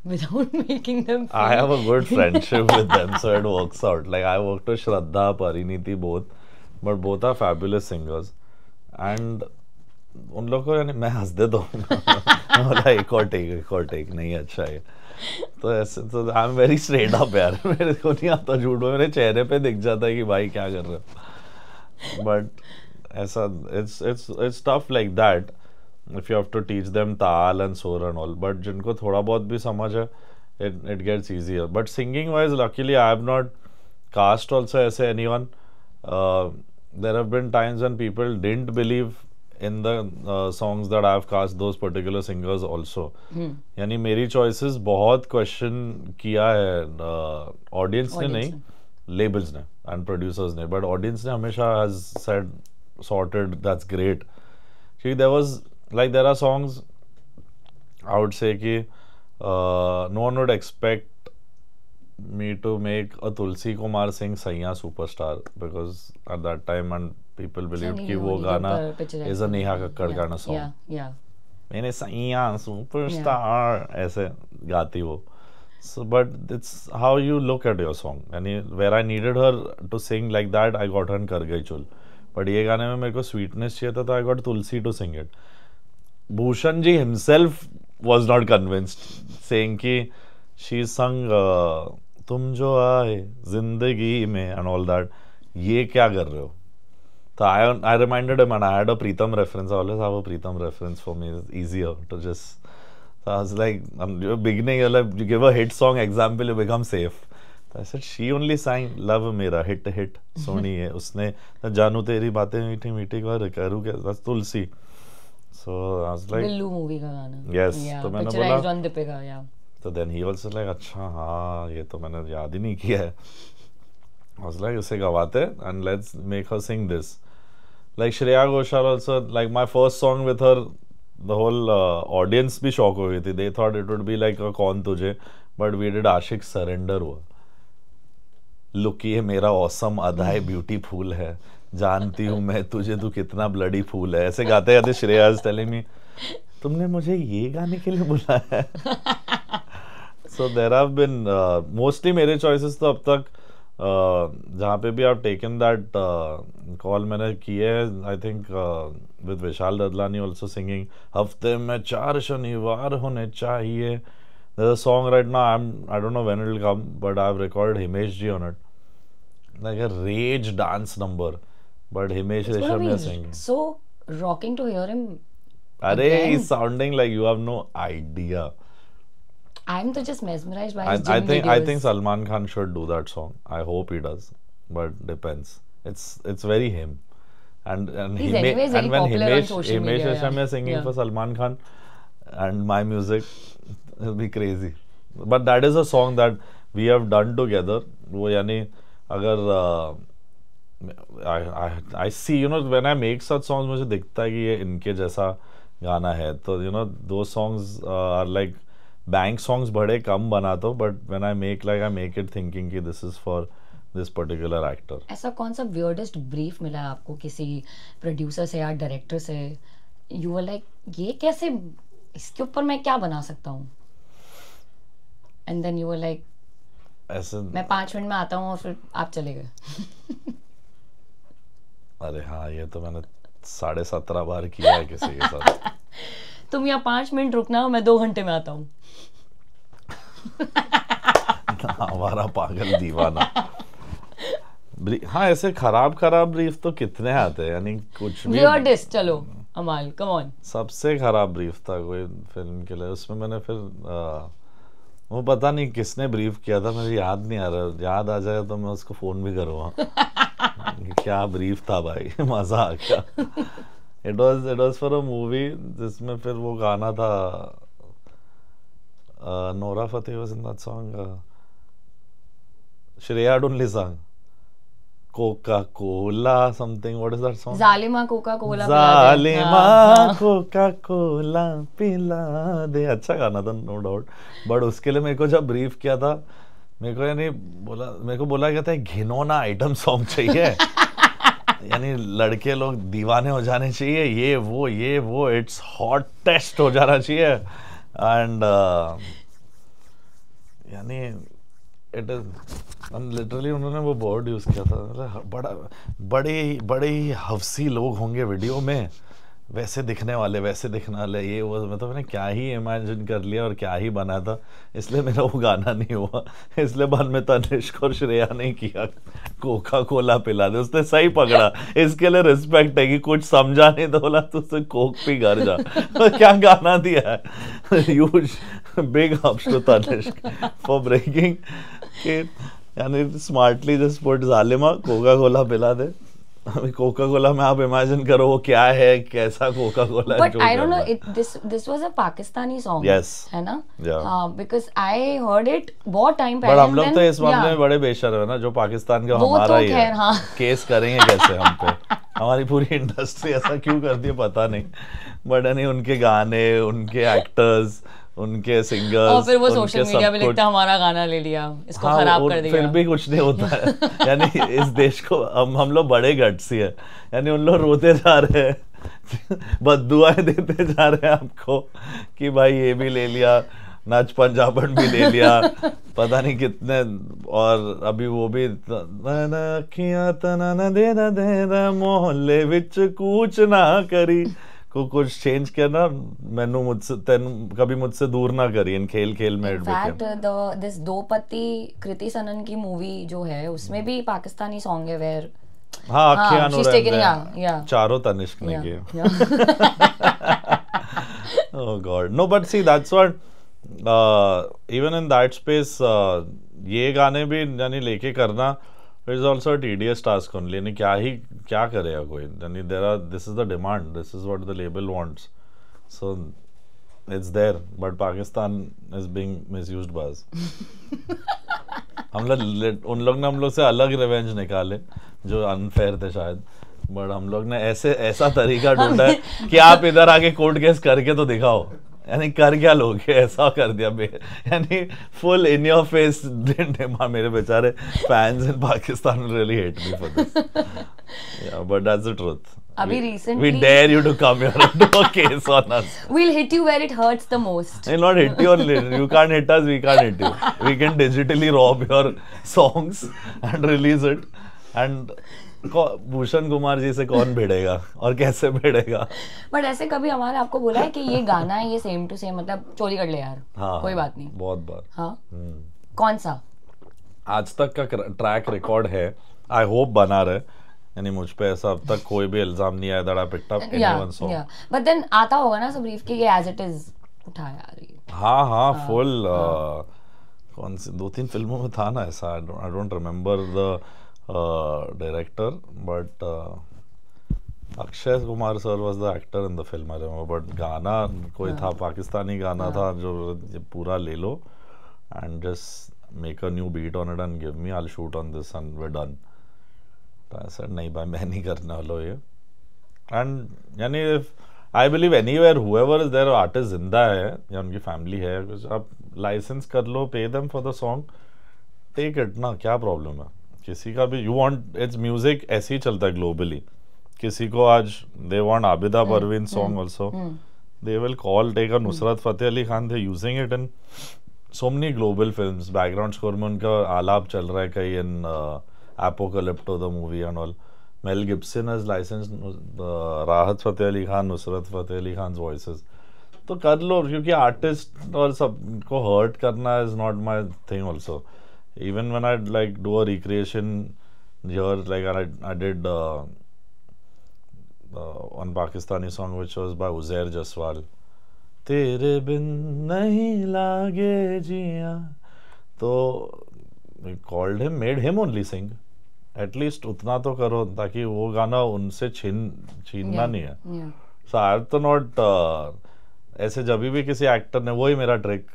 S2: without making them feel. I have a good friendship with them, so it
S1: works out. Like I worked with Shraddha, Pariniti both, but both are fabulous singers, and उन लोगों को यानी मैं हंस दे दो बोला एक और टेक एक और टेक नहीं अच्छा है तो ऐसे तो I am very straight up यार मेरे को नहीं आता झूठ में मेरे चेहरे पे दिख जाता है कि भाई क्या कर रहे हो बट ऐसा it's it's it's tough like that if you have to teach them taal and sur and all but जिनको थोड़ा बहुत भी समझ है it it gets easier but singing wise luckily I have not cast also ऐसे anyone there have been times and people don't believe in the songs that I have cast those particular singers also यानी मेरी चॉइसिस बहुत क्वेश्चन किया है ऑडियंस uh, ने नहीं लेबल्स ने एंड प्रोड्यूसर्स ने बट ऑडियंस ने हमेशा has said sorted that's great क्योंकि there was like there are songs I would say ki uh, no one would expect me to make a Tulsi Kumar Singh Saiya superstar because at that time and people believed ki wo gana is a Neha Kakkad yeah, gana song. Yeah, yeah. मैंने सैया सुपरस्टार ऐसे गाती वो so but it's how you look at your song and where i needed her to sing like that i got her kar gayi chul but ye gaane mein mere ko sweetness chahiye tha so i got tulsi to sing it Bhushan ji himself was not convinced saying कि शी संग तुम जो आए जिंदगी में एंड ऑल दैट ये क्या कर रहे हो तो I I reminded am I had a Pritam reference I always have a Pritam reference for me is easier to just So I was like, um, you're beginning, you're like, you give a hit song example, you become safe. So I said, she only sang Love Mera, hit hit, है उसने जानू तेरी बातें मीठी मीठी का करूँ क्या बस तुलसी so i was like Billu movie ka गाना yes yeah, तो मैंने बोला on Deepika yeah तो then he was like अच्छा हाँ ये तो मैंने याद ही नहीं किया है I was like उसे गवाते and let's make her sing this like Shreya Ghoshal also like my first song with her the whole uh, audience भी शॉक हो गई थी they thought it would be like a कौन तुझे but we did Aashiq surrender हुआ लुकी है मेरा औसम अदा है ब्यूटीफुल है जानती हूँ मैं तुझे तू कितना ब्लडी फूल है ऐसे गाते गाते श्रेयाज टेलिंग मी तुमने मुझे ये गाने के लिए बुलाया so there have been mostly मेरे चॉइसेस तो अब तक uh, जहाँ पे भी आप टेकन दैट कॉल मैंने किए I think with Vishal Dadlani also singing हफ्ते में चार शनिवार होने चाहिए song right song I I don't know when it when it'll come but i've recorded himesh ji on it like a rage dance but Himesh Reshamiya singing.
S2: So rocking to hear him.
S1: Are he's sounding like you have no idea.
S2: I'm to just mesmerized by his I, I think videos. I think
S1: Salman Khan should do that song. I hope he does, but depends. It's it's very him, and and he Hime, anyways and when Himesh Himesh media, Reshamiya yeah. singing yeah. for Salman Khan, and my music, will be crazy. But that is a song that we have done together. wo yani agar uh, I see you know when I make such songs मुझे दिखता है कि ये इनके जैसा गाना है तो यू नो दो songs are like bank songs बड़े कम बना तो but when I make like I make it thinking कि this is for this particular actor
S2: ऐसा कौन सा वियर्डेस्ट ब्रीफ मिला आपको किसी प्रोड्यूसर से या डायरेक्टर से यू वर लाइक ये कैसे इसके ऊपर मैं क्या बना सकता हूँ and then you were like ऐसे मैं पाँच मिनट में आता हूँ और फिर आप चले गए
S1: अरे हाँ ये तो मैंने साढ़े सत्रह बार किया है किसी के साथ
S2: तुम यहाँ पांच मिनट रुकना मैं दो घंटे में आता हूँ
S1: हमारा पागल दीवाना हाँ ऐसे खराब खराब ब्रीफ तो कितने आते हैं यानी कुछ भी
S2: चलो अमाल कम ऑन
S1: सबसे खराब ब्रीफ था कोई फिल्म के लिए उसमें मैंने फिर आ, वो पता नहीं किसने ब्रीफ किया था मुझे याद नहीं आ रहा याद आ जाएगा तो मैं उसको फ़ोन भी करूँगा क्या ब्रीफ था भाई मज़ा आ गया it was it was for a movie जिसमें फिर वो गाना था uh, Nora Fateh song uh, Shreya डोनली song Coca Cola something what is that song
S2: जालिमा कोका कोला जालिमा
S1: कोका कोला पिला दे अच्छा गाना था नो डाउट बट उसके लिए मेरे को जब ब्रीफ किया था मेरे को यानी बोला मेरे को बोला गया था घिनौना आइटम सॉन्ग चाहिए यानी लड़के लोग दीवाने हो जाने चाहिए ये वो ये वो इट्स हॉट टेस्ट हो जाना चाहिए एंड uh, यानी इट इज लिटरली उन्होंने वो वर्ड यूज़ किया था बड़ा बड़े बड़े ही हवसी लोग होंगे वीडियो में वैसे दिखने वाले वैसे दिखने वाले ये वो मतलब मैंने क्या ही इमेजिन कर लिया और क्या ही बना था इसलिए मेरा वो गाना नहीं हुआ इसलिए बाद में तनिष्क तो और श्रेया ने किया कोका कोला पिला दे उसने सही पकड़ा इसके लिए रिस्पेक्ट है कि कुछ समझा नहीं तो बोला तो उसे कोक पी घर जा तो क्या गाना दिया है use big hubs to Tanishk for breaking यानी स्मार्टली जस्ट पुट जालिमा कोका कोला पिला दे कोका कोला में आप इमेजिन करो वो क्या है कैसा Coca Cola but I don't know
S2: it this this was a Pakistani song yes है ना हां बिकॉज आई हर्ड इट बहुत टाइम पहले बट हम लोग तो इस मामले में
S1: बड़े बेशर्म है ना जो पाकिस्तान का तो हमारा ही केस हाँ। करेंगे कैसे हम पे हमारी पूरी इंडस्ट्री ऐसा क्यों करती है पता नहीं बट यानी उनके गाने उनके एक्टर्स उनके सिंगर्स और फिर वो सोशल मीडिया पे लिखता
S2: हमारा गाना ले लिया इसको हाँ, खराब कर दिया फिर भी
S1: कुछ नहीं होता है यानी इस देश को हम हम लोग बड़े गट्स ही है यानी उन लोग रोते जा रहे हैं बस दुआएं देते जा रहे हैं आपको कि भाई ये भी ले लिया नाच पंजाबन भी ले लिया पता नहीं कितने और अभी वो भी अखियां तना दे दे मोहल्ले विच कूच ना करी को कुछ चेंज करना ਮੈਨੂੰ मुझसे तेन कभी मुझसे दूर ना करी इन खेल खेल में इट
S2: द दिस दो पति कृति सनन की मूवी जो है उसमें भी पाकिस्तानी सॉन्ग है वेयर हाँ अखियां हाँ, चारों तनिष्क ने किए
S1: oh god no but see that's what even in that space ये गाने भी यानी लेके करना is also tedious task only यानी क्या ही क्या करेगा कोई यानी there are this is the demand this is what the label wants so it's there but Pakistan is being misuse बाज हम लोग उन लोग ने हम लोग से अलग रिवेंज निकाले जो अनफेयर थे शायद बट हम लोग ने ऐसे ऐसा तरीका ढूंढा है कि आप इधर आके कोर्ट केस करके तो दिखाओ यानी कर क्या लोगे ऐसा कर दिया यानी फुल इन योर फेस मेरे बेचारे fans in Pakistan really hate me for this but that's the truth
S2: अभी recently we
S1: dare you to come here and do a case on us
S2: we'll hit you where it hurts the most
S1: we'll not hit you you can't hit us we can't hit you we can digitally rob your songs and release it and Bhushan Kumar ji से कौन भिड़ेगा और कैसे भिड़ेगा
S2: बट ऐसे कभी हमारे आपको बोला है कि ये गाना है ये सेम टू सेम मतलब चोरी कर ले यार
S1: हाँ, कोई बात नहीं बहुत बार हाँ हम्म। कौन सा आज तक का ट्रैक रिकॉर्ड है आई होप बना रहे यानी मुझ पे ऐसा अब तक कोई भी इल्जाम नहीं आया दड़ा picked up anyone so
S2: but then आता होगा ना सब ब्रीफ के एज इट इज उठाया आ रही
S1: हां हां फुल कौन सी दो तीन फिल्मों में था ना ऐसा I don't remember the Uh, director, but Akshay Kumar sir was the actor in the film I remember, but गाना कोई था पाकिस्तानी गाना था जो पूरा ले लो and just make new beat beat on and give give me shoot on on this we're we're done sir नहीं भाई मैं नहीं करने वाला ये एंड यानी I believe anywhere whoever is there artist जिंदा है या उनकी फैमिली है आप लाइसेंस कर लो pay them for the song take it ना क्या प्रॉब्लम है किसी का भी यू वांट इट्स म्यूजिक ऐसे ही चलता है ग्लोबली किसी को आज they want Abida hmm, Parveen song also they will call take Nusrat Fateh Ali Khan they using it in so many global film background score में उनका आलाप चल रहा है कहीं in Apocalypto the movie and all Mel Gibson is licence Rahat Fateh Ali Khan Nusrat Fateh Ali Khan voice तो कर लो क्योंकि आर्टिस्ट और सबको हर्ट करना is not my thing also even when I'd like do a recreation here, like I, I did uh, uh, one Pakistani song which was by Uzair Jaswal. तेरे बिन नहीं लागे जिया तो called him made him only sing at least उतना तो करो ताकि वो गाना उनसे छीन छीनना yeah. नहीं है सो आई तो नॉट ऐसे जब भी किसी एक्टर ने वही मेरा ट्रिक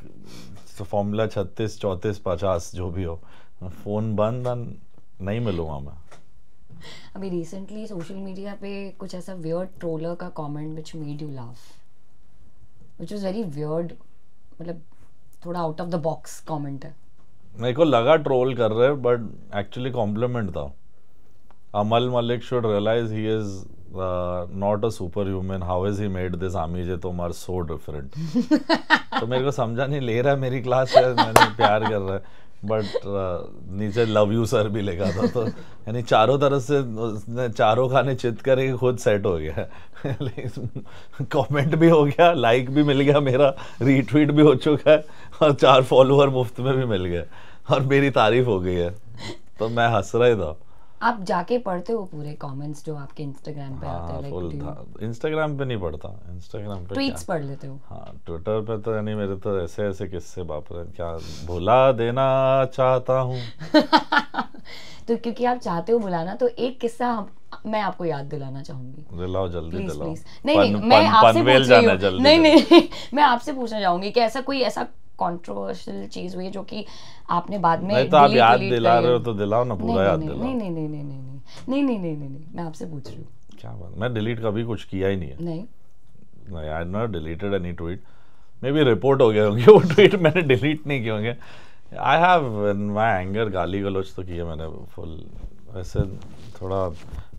S1: फॉर्मूला तो छत्तीस चौंतीस पचास जो भी हो फ़ोन बंद नहीं मिलूंगा मैं
S2: अभी रिसेंटली सोशल मीडिया पे कुछ ऐसा वियर्ड ट्रोलर का comment which made you laugh which was very weird मतलब थोड़ा out of the box comment है
S1: मेरे को लगा ट्रोल कर रहे बट एक्चुअली कॉम्प्लीमेंट था Amal Malik should realise he is not a super human how is he made this Aamir जे तुम आर सो डिफरेंट तो मेरे को समझा नहीं ले रहा है मेरी क्लास मैंने प्यार कर रहा है बट uh, नीचे लव यू सर भी लिखा था तो यानी चारों तरफ से उसने चारों खाने चित करके खुद सेट हो गया कमेंट भी हो गया लाइक भी मिल गया मेरा रीट्वीट भी हो चुका है और चार फॉलोअर मुफ्त में भी मिल गए और मेरी तारीफ हो गई है तो मैं हंस रहा ही था
S2: आप जाके पढ़ते हो पूरे कमेंट्स जो आपके इंस्टाग्राम पे हाँ, आते हैं लाइक हाँ,
S1: इंस्टाग्राम पे नहीं पढ़ता इंस्टाग्राम पे ट्वीट्स
S2: पढ़ लेते हो हाँ
S1: ट्विटर पे तो यानी मेरे तो ऐसे ऐसे किस्से बाप रे क्या भुला देना चाहता हूँ
S2: तो क्योंकि आप चाहते हो बुलाना तो एक किस्सा हम मैं आपको याद दिलाना चाहूंगी
S1: दिलाओ जल्दी प्लीज, दिलाओ प्लीज। नहीं, पन, नहीं, पन, मैं आपसे पूछ रही हूँ नहीं नहीं
S2: मैं आपसे पूछना चाहूंगी कि ऐसा कोई ऐसा कंट्रोवर्शियल चीज हुई जो कि आपने बाद में नहीं तो आप याद दिला रहे हो तो
S1: दिलाओ ना पूरा याद दिलाओ नहीं
S2: नहीं नहीं नहीं नहीं नहीं नहीं नहीं नहीं मैं आपसे पूछ रही हूँ क्या बात
S1: मैं डिलीट कभी कुछ किया ही नहीं है नहीं नहीं I not deleted any tweet maybe report हो गए होंगे वो ट्वीट मैंने डिलीट नहीं किए होंगे I have in my anger गाली गलौज तो किया मैंने फुल वैसे थोड़ा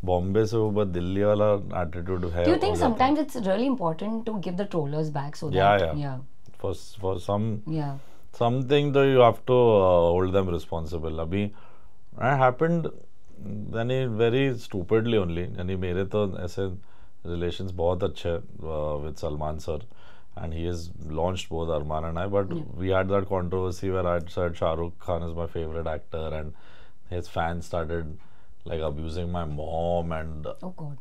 S1: बॉम्बे से वो बस दिल्ली वाला एटीट्यूड है do you think
S2: sometimes it's really important to give the trollers back so that या
S1: for for some yeah something though you have to uh, hold them responsible. abhi it happened यानी very stupidly only yani mere to aise relations bahut acche uh, with Salman sir and he has launched both Arman and I but yeah. we had that controversy where I said shahrukh Khan is my favorite actor and his fans started like abusing my mom and oh god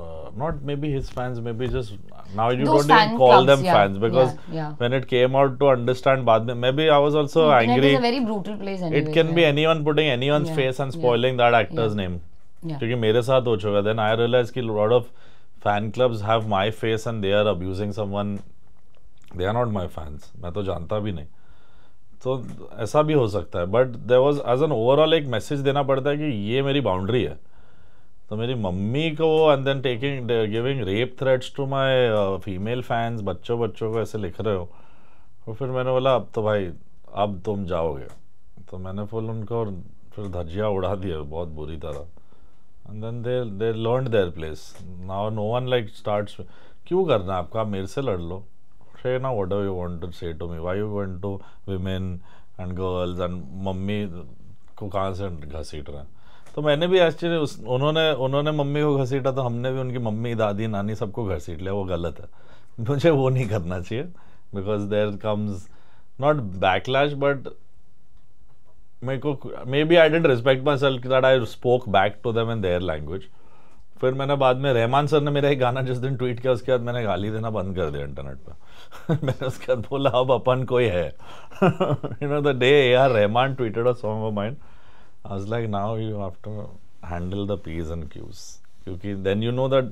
S1: uh, not maybe his fans, maybe just now you Those don't even call clubs, them yeah, fans because yeah, yeah. when it came out to understand, Badme, maybe I was also Internet angry. it's a
S2: very brutal place. Anyways, it can yeah.
S1: be anyone putting anyone's yeah, face and spoiling yeah, that actor's yeah. name. क्योंकि मेरे साथ हो चुका then i realized कि lot of fan clubs have my face and they are abusing someone they are not my fans मैं तो जानता भी नहीं तो ऐसा भी हो सकता है but there was as an overall एक मैसेज देना पड़ता है कि ये मेरी बाउंड्री है तो मेरी मम्मी को and then taking giving rape threads to my female fans बच्चों बच्चों को ऐसे लिख रहे हो और तो फिर मैंने बोला अब तो भाई अब तुम जाओगे तो मैंने फुल उनको और फिर धज्जिया उड़ा दिया बहुत बुरी तरह and then they they learn their place now no one like start क्यों करना है आपका आप मेरे से लड़ लो शे ना what you want to say to me why you want to women and girls and mummy को कहाँ से घसीट रहे हैं तो मैंने भी आश्चर्य उस उन्होंने उन्होंने मम्मी को घसीटा तो हमने भी उनकी मम्मी दादी नानी सबको घसीट लिया वो गलत है मुझे वो नहीं करना चाहिए because there comes not backlash but मेरे को maybe I didn't respect myself that I spoke back to them in their language फिर मैंने बाद में रहमान सर ने मेरा एक गाना जिस दिन ट्वीट किया उसके बाद मैंने गाली देना बंद कर दिया इंटरनेट पर मैंने उसके बाद बोला अब अपन कोई है you know the day A R Rahman tweeted a song of mind आज like now you have to handle the P's and Q's क्योंकि then you know that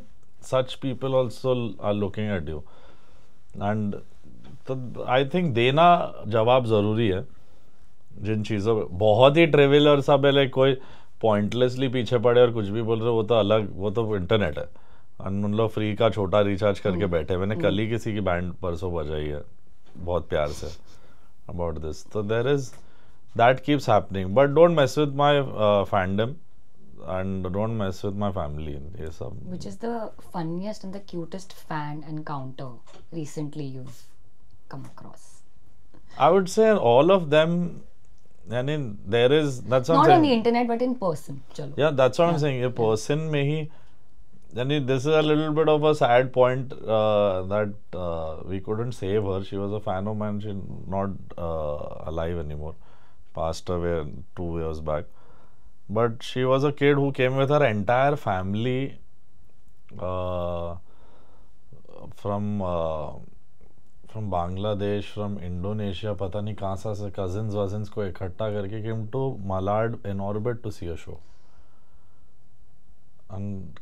S1: such people also are looking at you and तो आई थिंक देना जवाब ज़रूरी है जिन चीज़ों पर बहुत ही ट्रेवलर है पहले कोई पॉइंटलेसली पीछे पड़े और कुछ भी बोल रहे हो वो तो अलग वो तो इंटरनेट है एंड उन लोग फ्री का छोटा रिचार्ज करके हम्म। बैठे मैंने कल ही हम्म। किसी की बैंड परसों बजाई है बहुत प्यार से अबाउट दिस तो there is that keeps happening but don't mess with my uh, fandom and don't mess with my family yes
S2: which is the funniest and the cutest fan encounter recently you've come across
S1: i would say all of them I mean, there is that's what not I'm on the
S2: internet but in person. Chalo.
S1: Yeah, that's what yeah. I'm saying. A person may he. I mean, this is a little bit of a sad point uh, that uh, we couldn't save her. She was a fan of mine. She's not uh, alive anymore. passed away two years back. But she was a kid who came with her entire family uh, from uh, from Bangladesh, from Indonesia, पता नहीं कहाँ सा से cousins वजन्स को इकट्ठा करके came to Malad in orbit to see a show.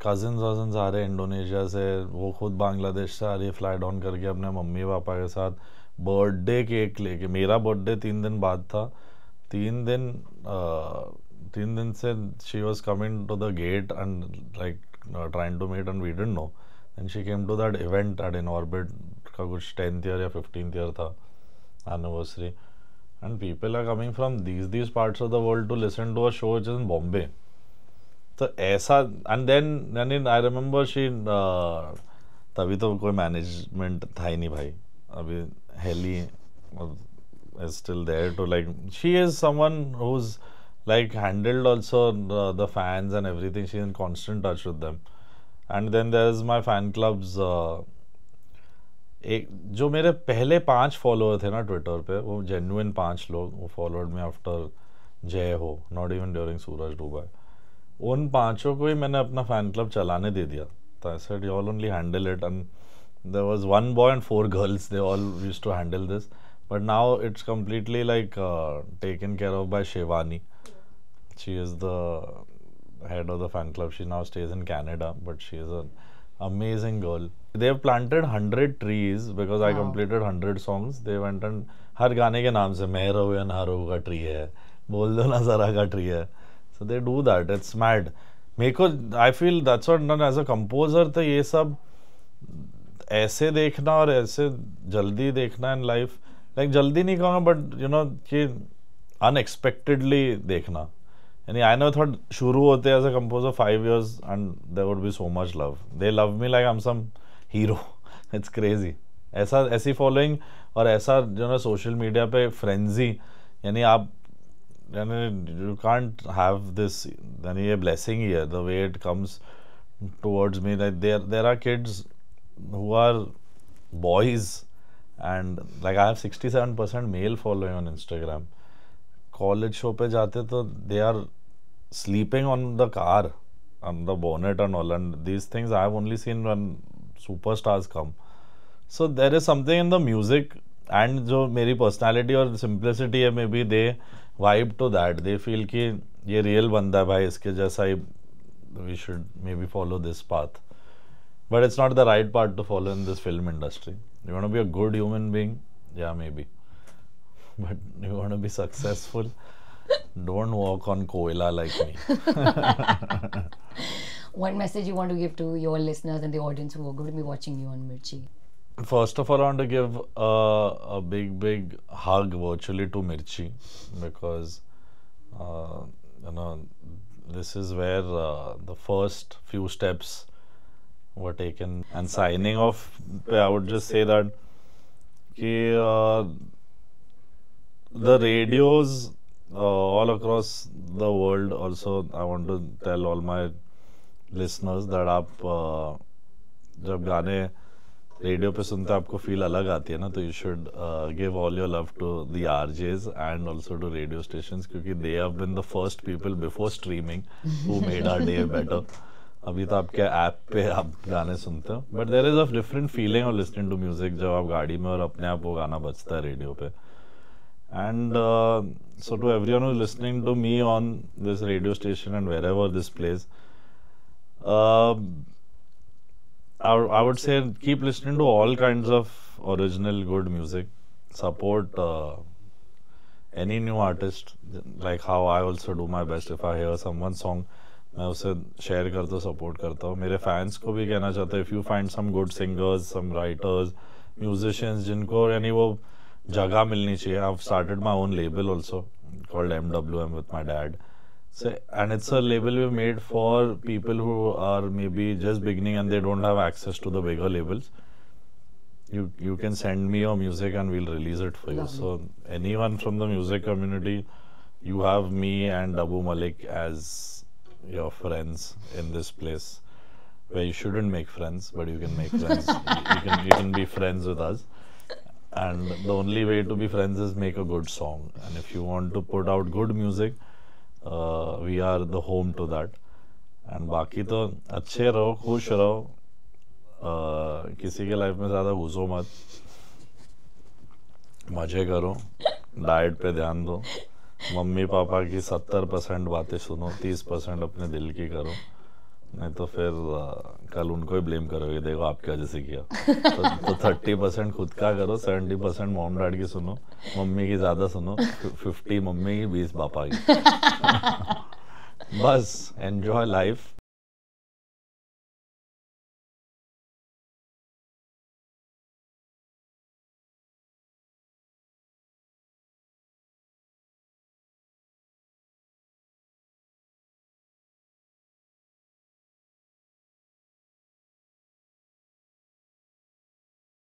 S1: Cousin वजन आ रहे इंडोनेशिया से वो खुद बांग्लादेश से आ रही फ्लाई डाउन करके अपने मम्मी पापा के साथ बर्थडे केक लेके मेरा बर्थडे तीन दिन बाद था तीन दिन uh, तीन दिन से she was coming to the gate and like trying to meet and we didn't know and she came to that event at in orbit का कुछ टेंथ ईयर या फिफ्टींथ ईयर था anniversary and people are coming from these these parts of the world to listen to a show is in Bombay तो ऐसा एंड देन यानी आई रिमेंबर शी तभी तो कोई मैनेजमेंट था ही नहीं भाई अभी Haley is still there to like she is someone who's like handled also uh, the fans and everything she's in constant touch with them and then there's my fan clubs uh, एक जो मेरे पहले पांच फॉलोअर थे ना ट्विटर पे वो जेन्यून पांच लोग वो फॉलोअर्ड में आफ्टर जय हो नॉट इवन ड्यूरिंग सूरज डूबा उन पांचों को ही मैंने अपना फैन क्लब चलाने दे दिया तो I said you all only handle it and there was one boy and four girls they all used to handle this but now it's completely like uh, taken care of by Shivani. She is the head of the fan club. She now stays in Canada, but she is an amazing girl. They have planted hundred trees because wow. I completed hundred songs. They went and हर गाने के नाम से मेहर हो या नहर का ट्री है बोल दो ना जरा का ट्री है so they do that it's mad मेरे को I feel that's what done as a composer तो ये सब ऐसे देखना और ऐसे जल्दी देखना इन लाइफ लाइक जल्दी नहीं कहूँगा बट यू नो कि अनएक्सपेक्टेडली देखना यानी आई नो थॉट शुरू होते as a composer five years and there would be so much love they love me like I am some hero it's crazy ऐसा ऐसी फॉलोइंग और ऐसा जो ना सोशल मीडिया पे फ्रेंजी यानी आप यानी यू कॉन्ट हैव दिस यानी ये ब्लेसिंग ही है the way it comes towards me like there there are kids who are boys and like I have sixty seven percent male following on Instagram college show पे जाते तो they are sleeping on the car on the bonnet and all and these things I have only seen one super stars come so there is something in the music and जो मेरी पर्सनैलिटी और सिंप्लिसिटी है मे maybe they vibe to that they feel कि ये रियल बंदा है भाई इसके जैसा ही we should maybe follow this path but it's not the right part to follow in this film industry You want to be a good human being? Yeah, maybe. But you want to be successful? Don't walk on koila like me.
S2: One message you want to give to your listeners and the audience who are going to be watching you on Mirchi?
S1: First of all, I want to give a big, big hug virtually to Mirchi because, uh, you know, this is where uh, the first few steps were taken and signing off i would just say that ki, uh, the radios uh, all across the world also i want to tell all my listeners that aap uh, जब गाने रेडियो पे सुनते हैं आपको फील अलग आती है ना तो you should give all your love to the RJs and also to radio stations क्योंकि they have been the first people before streaming who made our day better अभी तो आपके ऐप पे आप गाने सुनते हो but there is of different feeling और लिस्टिंग टू म्यूज़िक जब आप गाड़ी में और अपने आप वो गाना बजता है रेडियो पे and so to every one listening to me on this radio station and wherever this place I would say keep listening to all kind of original good music support any new artist like how I also do my best if I hear some one song मैं उसे शेयर करता हूँ सपोर्ट करता हूँ मेरे फैंस को भी कहना चाहता हूँ if you find some good singers some writers musicians जिनको यानी वो जगह मिलनी चाहिए I have started my own label also called M W M with my dad से and it's a label we made for people who are maybe just beginning and they don't have access to the bigger labels you you can send me your music and we'll release it for you so any one from the music community you have me and Dabboo Malik as your friends in this place where you shouldn't make friends, but you can make friends. you, you, can, you can be friends with us. And the only way to be friends is make a good song. And if you want to put out good music, uh, we are the home to that. And बाकी तो अच्छे रहो खुश रहो uh, किसी के लाइफ में ज़्यादा घुसो मत मज़े करो डाइट पे ध्यान दो मम्मी पापा की सत्तर परसेंट बातें सुनो तीस परसेंट अपने दिल की करो नहीं तो फिर कल उनको ही ब्लेम करोगे देखो आपके वजह से किया तो, तो थर्टी परसेंट खुद का करो सेवेंटी परसेंट मोम डैड की सुनो मम्मी की ज़्यादा सुनो फिफ्टी मम्मी की बीस पापा की बस एन्जॉय लाइफ